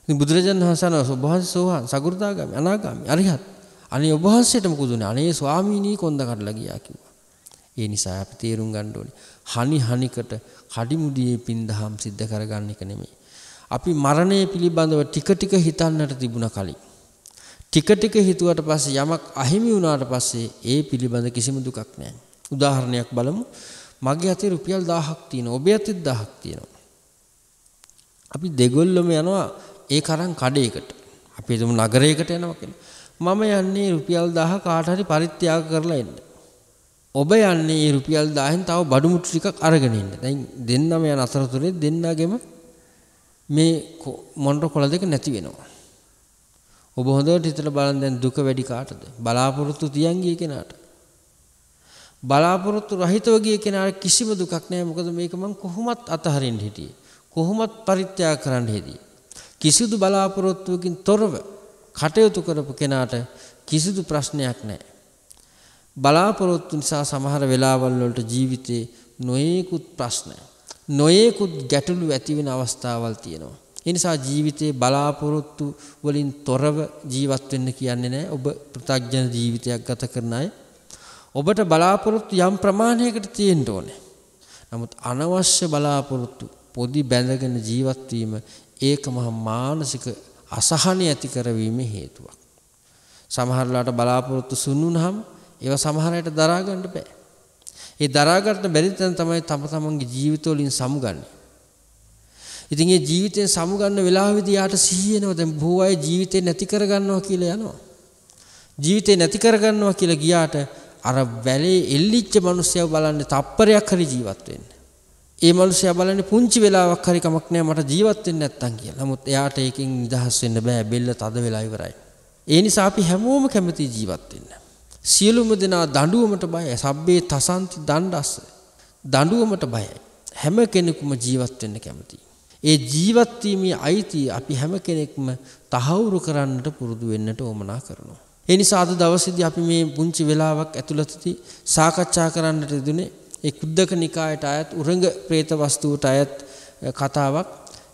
[SPEAKER 1] ඉතින් බුදුරජාණන් වහන්සේ අනව ඔබවහන්සේ සෝහන් සකෘදාගාමි අනාගාමි අරිහත් අනේ ඔබවහන්සේට මොකද උනේ? අනේ ස්වාමීනි කොන්ද කඩලා ගියා කිව්වා. ඒ නිසා අපි තේරුම් ගන්න ඕනේ. හනි හනිකට කඩිමුඩියේ පින්දහම් සිද්ධ කරගන්න එක නෙමෙයි. අපි මරණය පිළිබඳව ටික ටික හිතන්නට තිබුණ කලින් ටික ටික හිතුවට පස්සේ යමක් අහිමි වුණාට පස්සේ ඒ පිළිබඳ කිසිම දුකක් නැහැ. උදාහරණයක් බලමු. මගේ අතේ රුපියල් 1000ක් තියෙනවා. ඔබේ අතේ 1000ක් තියෙනවා. අපි දෙගොල්ලම යනවා ඒ කරන් කඩේකට. අපි එතම නගරයකට යනවා කියලා. මම යන්නේ රුපියල් 1000 කාට හරි පරිත්‍යාග කරලා එන්න. ඔබ යන්නේ රුපියල් 1000න් තව බඩු මුට්ටු ටිකක් අරගෙන ඉන්න. දැන් දෙන්නම යන අතරතුරේ දෙන්නගෙම මේ මොන්ර කොළ දෙක නැති වෙනවා. ඔබ හොඳට හිතලා බලන්න දැන් දුක වැඩි කාටද? බලාපොරොත්තු තියන් ගිය කෙනාට. බලාපොරොත්තු රහිතව ගිය කෙනාට කිසිම දුකක් නැහැ මොකද මේක මම කොහොමත් අතහරින්න හිටියේ කොහොමත් පරිත්‍යාග කරන්න හිටියේ කිසිදු බලාපොරොත්තුවකින් තොරව කටයුතු කරපු කෙනාට කිසිදු ප්‍රශ්නයක් නැහැ බලාපොරොත්තු නිසා සමහර වෙලාවල් වලට ජීවිතේ නොයෙකුත් ප්‍රශ්න නොයෙකුත් ගැටලු ඇති වෙන අවස්ථාවල් තියෙනවා ඒ නිසා ජීවිතේ බලාපොරොත්තු වලින් තොරව ජීවත් වෙන්න කියන්නේ නැහැ ඔබ ප්‍රත්‍යඥ ජීවිතයක් ගත කරන අය ඔබට බලාපොරොත්තු යම් ප්‍රමාණයකට තියෙන්න ඕනේ. නමුත් අනවශ්‍ය බලාපොරොත්තු පොඩි බැඳගෙන ජීවත් වීම ඒක මහා මානසික අසහනය ඇති කරවීමේ හේතුවක්. සමහරලාට බලාපොරොත්තු සුන්නුනහම ඒව සමහරයට දරා ගන්න බෑ. ඒ දරා ගන්න බැරි තැන තමයි තම තමන්ගේ ජීවිතවලින් සමුගන්නේ. ඉතින් ඒ ජීවිතෙන් සමුගන්න වෙලාවෙදී යාට සිහියනවා දැන් බොහෝ අය ජීවිතේ නැති කරගන්නවා කියලා යනවා. ජීවිතේ නැති කරගන්නවා කියලා ගියාට අර වැලේ එල්ලිච්ච මිනිස්සයව බලන්න තප්පරයක් හරි ජීවත් වෙන්න. ඒ මිනිස්සයා බලන්නේ පුංචි වෙලාවක් හරි කමක් නෑ මට ජීවත් වෙන්න නැත්තම් කියලා. නමුත් එයාට ඒකෙන් නිදහස් වෙන්න බෑ. බෙල්ල තද වෙලා ඉවරයි. ඒ නිසා අපි හැමෝම කැමති ජීවත් වෙන්න. සියලුම දෙනා දඬුවමට බයයි. සබ්බේ තසන්ති දණ්ඩස්ස. දඬුවමට බයයි. හැම කෙනෙකුම ජීවත් වෙන්න කැමතියි. ඒ ජීවත් වීමේ අයිතිය අපි හැම කෙනෙක්ම තහවුරු කරන්නට පුරුදු වෙන්නට ඕමනා කරනවා. ඒ නිසා අද දවසේදී අපි මේ පුංචි වෙලාවක් ඇතුළතදී සාකච්ඡා කරන්නට යෙදුනේ ඒ කුද්දක නිකායට අයත් උරඟ പ്രേත වස්තුවට අයත් කතාවක්.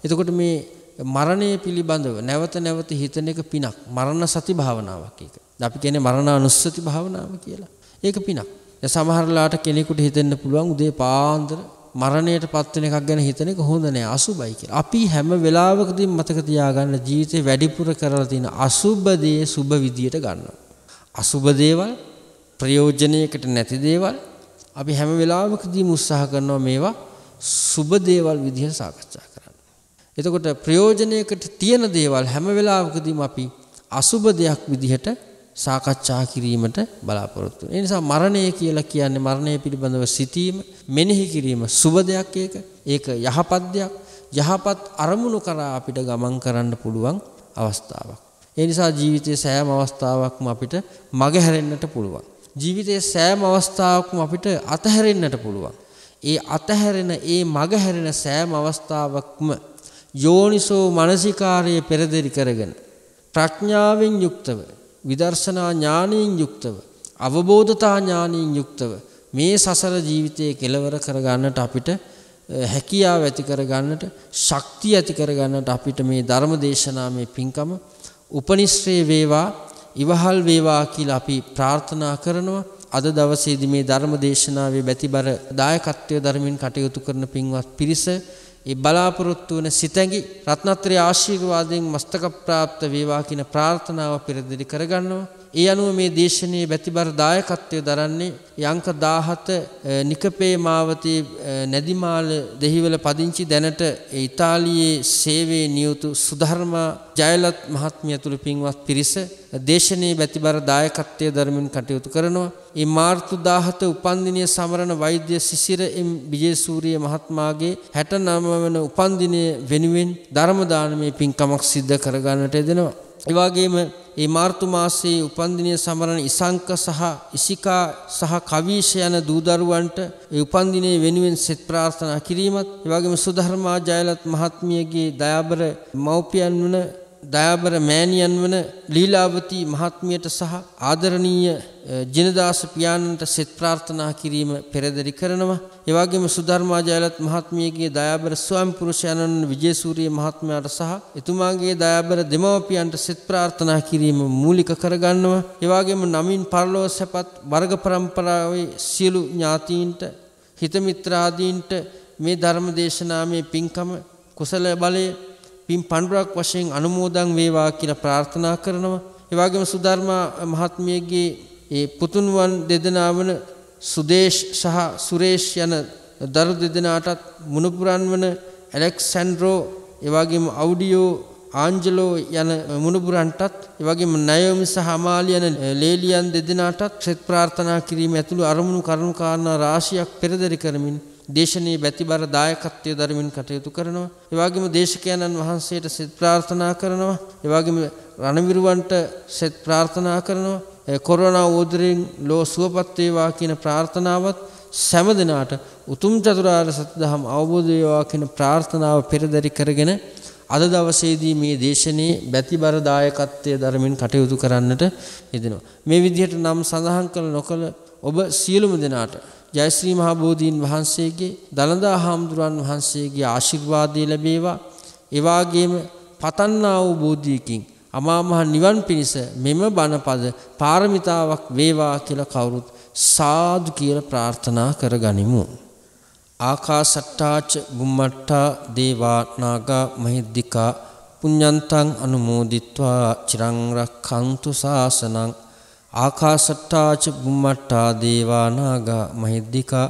[SPEAKER 1] එතකොට මේ මරණය පිළිබඳව නැවත නැවත හිතන එක පිනක්. මරණ සති භාවනාවක් ඒක. අපි කියන්නේ මරණානුස්සති භාවනාව කියලා. ඒක පිනක්. සමහරලාට කෙනෙකුට හිතෙන්න පුළුවන් උදේ පාන්දර මරණයට පත්වෙන එකක් ගැන හිතන එක හොඳ නෑ අසුබයි කියලා. අපි හැම වෙලාවකදීම මතක තියාගන්න ජීවිතේ වැඩිපුර කරලා තියෙන අසුබ දේ සුබ විදියට ගන්නවා. අසුබ දේවල් ප්‍රයෝජනයකට නැති දේවල් අපි හැම වෙලාවකදීම උත්සාහ කරනවා මේවා සුබ දේවල් විදියට සාකච්ඡා කරන්න. එතකොට ප්‍රයෝජනයකට තියෙන දේවල් හැම වෙලාවකදීම අපි අසුබ දෙයක් විදිහට සාකච්ඡා කිරීමට බලාපොරොත්තු වෙනවා. ඒ නිසා මරණය කියලා කියන්නේ මරණය පිළිබඳව සිතීම, මෙනෙහි කිරීම සුබ දෙයක් ඒක. ඒක යහපත් දෙයක්. යහපත් අරමුණු කරා අපිට ගමන් කරන්න පුළුවන් අවස්ථාවක්. ඒ නිසා ජීවිතයේ සෑම අවස්ථාවක්ම අපිට මගහැරෙන්නට පුළුවන්. ජීවිතයේ සෑම අවස්ථාවක්ම අපිට අතහැරෙන්නට පුළුවන්. ඒ අතහැරෙන ඒ මගහැරෙන සෑම අවස්ථාවක්ම යෝනිසෝ මානසිකාර්යයේ පෙරදරි කරගෙන ප්‍රඥාවෙන් යුක්තව විදර්ශනා ඥානයෙන් යුක්තව අවබෝධතා ඥානයෙන් යුක්තව මේ සසර ජීවිතයේ කෙලවර කරගන්නට අපිට හැකියාව ඇති කරගන්නට ශක්තිය ඇති කරගන්නට අපිට මේ ධර්ම දේශනා මේ පින්කම උපනිශ්‍රේ වේවා ඉවහල් වේවා කියලා අපි ප්‍රාර්ථනා කරනවා අද දවසේදී මේ ධර්ම දේශනාවේ බැතිබර දායකත්වය ධර්මින් කටයුතු කරන පින්වත් පිරිස ඒ බලාපොරොත්තු වන සිතැඟි රත්නත්‍රයේ ආශිර්වාදයෙන් මස්තක ප්‍රාප්ත වේවා කියන ප්‍රාර්ථනාව පෙරදිරි කරගන්නවා ඒ අනුව මේ දේශනයේ බැතිබර දායකත්වය දරන්නේ යංක 17 නිකපේ මාවතේ නැදිමාල දෙහිවල පදිංචි දැනට ඉතාලියේ සේවයේ නියුතු සුධර්ම ජයලත් මහත්මිය තුළු පින්වත් පිරිස දේශනයේ බැතිබර දායකත්වය දරමින් කටයුතු කරනවා. ඒ මාර්තු 17 උපන්දිනය සමරන වෛද්‍ය සිසිර එම් විජේසූරිය මහත්මයාගේ 69 වන උපන්දිනය වෙනුවෙන් ධර්ම දානමය පින්කමක් සිද්ධ කරගන්නට යෙදෙනවා. ඒ වගේම ඒ මාර්තු මාසයේ උපන්දිනය සමරන ඉසංක සහ ඉසිකා සහ කවීෂ යන දූදරුවන්ට ඒ උපන්දිනයේ වෙනුවෙන් සෙත් ප්‍රාර්ථනා කිරීමත් එවැගේම සුධර්මා ජයලත් මහත්මියගේ දයාබර මව්පියන් වුණ දයාබර මෑණියන් වන ලීලාවතී මහත්මියට සහ ආදරණීය ජිනදාස පියාණන්ට සෙත් ප්‍රාර්ථනා කිරීම පෙරදරි කරනවා. ඒ වගේම සුධර්මා ජයලත් මහත්මියගේ දයාබර ස්වාමි පුරුෂයන්න් විජේසූරිය මහත්මයාට සහ එතුමාගේ දයාබර දෙමව්පියන්ට සෙත් ප්‍රාර්ථනා කිරීම මූලික කරගන්නවා. ඒ වගේම නමින් පරලොව සැපත් වර්ග પરම්පරාවේ සියලු ඥාතීන්ට හිතමිත්‍රාදීන්ට මේ ධර්ම දේශනාවේ පින්කම කුසල බලයේ පින් පණ්ඩුරක් වශයෙන් අනුමෝදන් වේවා කියලා ප්‍රාර්ථනා කරනවා. ඒ වගේම සුධර්මා මහත්මියගේ ඒ පුතුණුවන් දෙදෙනා වන සුදේශ් සහ සුරේෂ් යන දරු දෙදෙනාටත් මුණුපුරන් වන ඇලෙක්සැන්ඩ්‍රෝ ඒ වගේම අවුඩියෝ ආන්ජලෝ යන මුණුපුරන්ටත් ඒ වගේම නයෝමි සහ අමාලි යන ලේලියන් දෙදෙනාටත් සෙත් ප්‍රාර්ථනා කිරීම ඇතුළු අරමුණු කරුණු කාරණා රාශියක් පෙරදරි කරමින් දේශනීය බැතිබර දායකත්වයේ දරමින් කටයුතු කරනවා. ඒ වගේම දේශකයන්න් වහන්සේට සෙත් ප්‍රාර්ථනා කරනවා. ඒ වගේම රණවිරුවන්ට සෙත් ප්‍රාර්ථනා කරනවා. කොරෝනා ඕදරෙන් ලෝ සුවපත් වේවා කියන ප්‍රාර්ථනාවත් සෑම දිනාට උතුම් චතුරාර්ය සත්‍ය ධම් අවබෝධ වේවා කියන ප්‍රාර්ථනාව පෙරදරි කරගෙන අද දවසේදී මේ දේශනේ බැතිබර දායකත්වයේ දරමින් කටයුතු කරන්නට යෙදෙනවා. මේ විදිහට නම් සඳහන් කළ නොකළ ඔබ සියලුම දෙනාට ජයශ්‍රී මහා බෝධීන් වහන්සේගේ දලදා හාමුදුරන් වහන්සේගේ ආශිර්වාදය ලැබේවා. ඒ වාගේම පතන්නා වූ බෝධියකින් අමා මහ නිවන් පිණිස මෙම බණපද පාරමිතාවක් වේවා කියලා කවුරුත් සාදු කියලා ප්‍රාර්ථනා කරගනිමු. ආකාසට්ටාච බුම්මට්ටා දේවා නාග මහිද්దికා පුඤ්ඤන්තං අනුමෝදිත්වා චිරං රක්ඛන්තු සාසනං ආකාසට්ටාච බුම්මට්ටා දේවානාග මහිද්దికා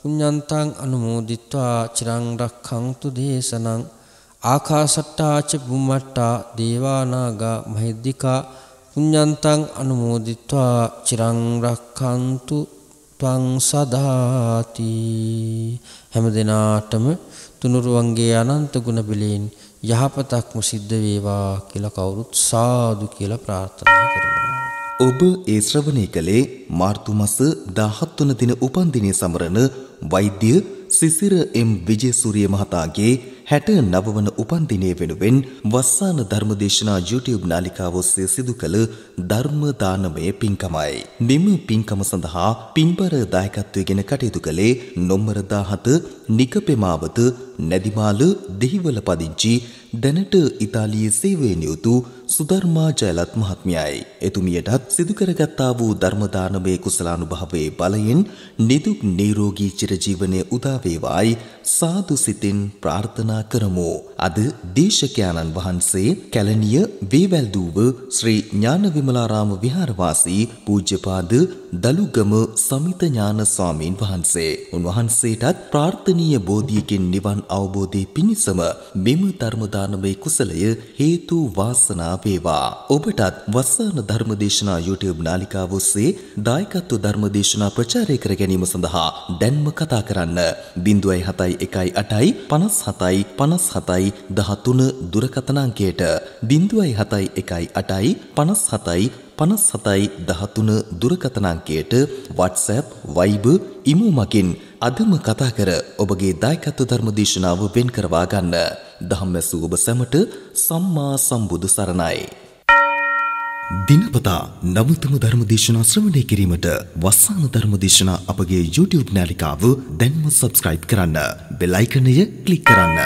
[SPEAKER 1] පුඤ්ඤන්තං අනුමෝදිත්වා චිරං රක්ඛන්තු දේශනං ආකාසට්ටාච බුම්මට්ටා දේවානාග මහිද්దికා පුඤ්ඤන්තං අනුමෝදිත්වා චිරං රක්ඛන්තු ත්වං සදාති හැම දිනාටම තුනුරුවන්ගේ අනන්ත ගුණ පිළින්
[SPEAKER 2] යහපතක්ම සිද්ධ වේවා කියලා කවුරුත් සාදු කියලා ප්‍රාර්ථනා කරනවා ඔබ ඒ ශ්‍රවණය කළේ මාර්තු මස 17 වන දින උපන්දිනය සමරන වෛද්‍ය සිසිර එම් විජේසූරිය මහතාගේ 69 වන උපන්දිනය වෙනුවෙන් වස්සාන ධර්මදේශනා YouTube නාලිකාව ඔස්සේ සිදු කළ ධර්ම දානමය පින්කමයි. මෙම පින්කම සඳහා පින්බර දායකත්වයේගෙන කටයුතු කළේ නොම්බර 17 නිකපෙමාවත නැදිමාල දෙහිවල පදිංචි දැනට ඉතාලියේ සේවයෙන් යුතු සුධර්මා ජයලත් මහත්මියයි. එතුමියටත් සිදු කරගත්තා වූ ධර්මදානමේ කුසලානුභවයේ බලයෙන් නිදුක් නිරෝගී චිරජීවනයේ උදා වේවායි සාදු සිතින් ප්‍රාර්ථනා කරමු. අද දේශකයන්න් වහන්සේ කැලණිය වේවැල්දුව ශ්‍රී ඥානවිමලාරාම විහාරවාසී පූජ්‍යපාද දලුගම සමිත ඥාන ස්වාමීන් වහන්සේ. උන්වහන්සේටත් ප්‍රාර්ථනීය බෝධියකින් නිවන් අවබෝධයේ පිණිසම මෙම ධර්මදානමේ කුසලය හේතු වාසනා වේ වේවා. ඔබටත් වස්සාන ධර්මදේශනා YouTube නාලිකාව ඔස්සේ දායකත්ව ධර්මදේශනා ප්‍රචාරය කර ගැනීම සඳහා දැන්ම කතා කරන්න 0.71 57යි 57යි 13 දුරකථන අංකයට 0.71 57යි පනස් සතයි දහතුන දුරකතනංකයට WhatsApp වයිබ ඉමු මගින් අදම කතා කර ඔබගේ දායකත්ව ධර්මදේශනාව වෙන් කරවා ගන්න. දහම්මැසූ ඔබ සැමට සම්මා සම්බුදු සරණයි. දිනපතා නවතම ධර්මදේශනා ශ්‍රවණය කිරීමට වස්සාන ධර්මදේශනා අපගේ YouTube නාලිකාව දැන්ම සබස්ක්‍රයිබ් කරන්න. බෙලයිකනය කලික් කරන්න.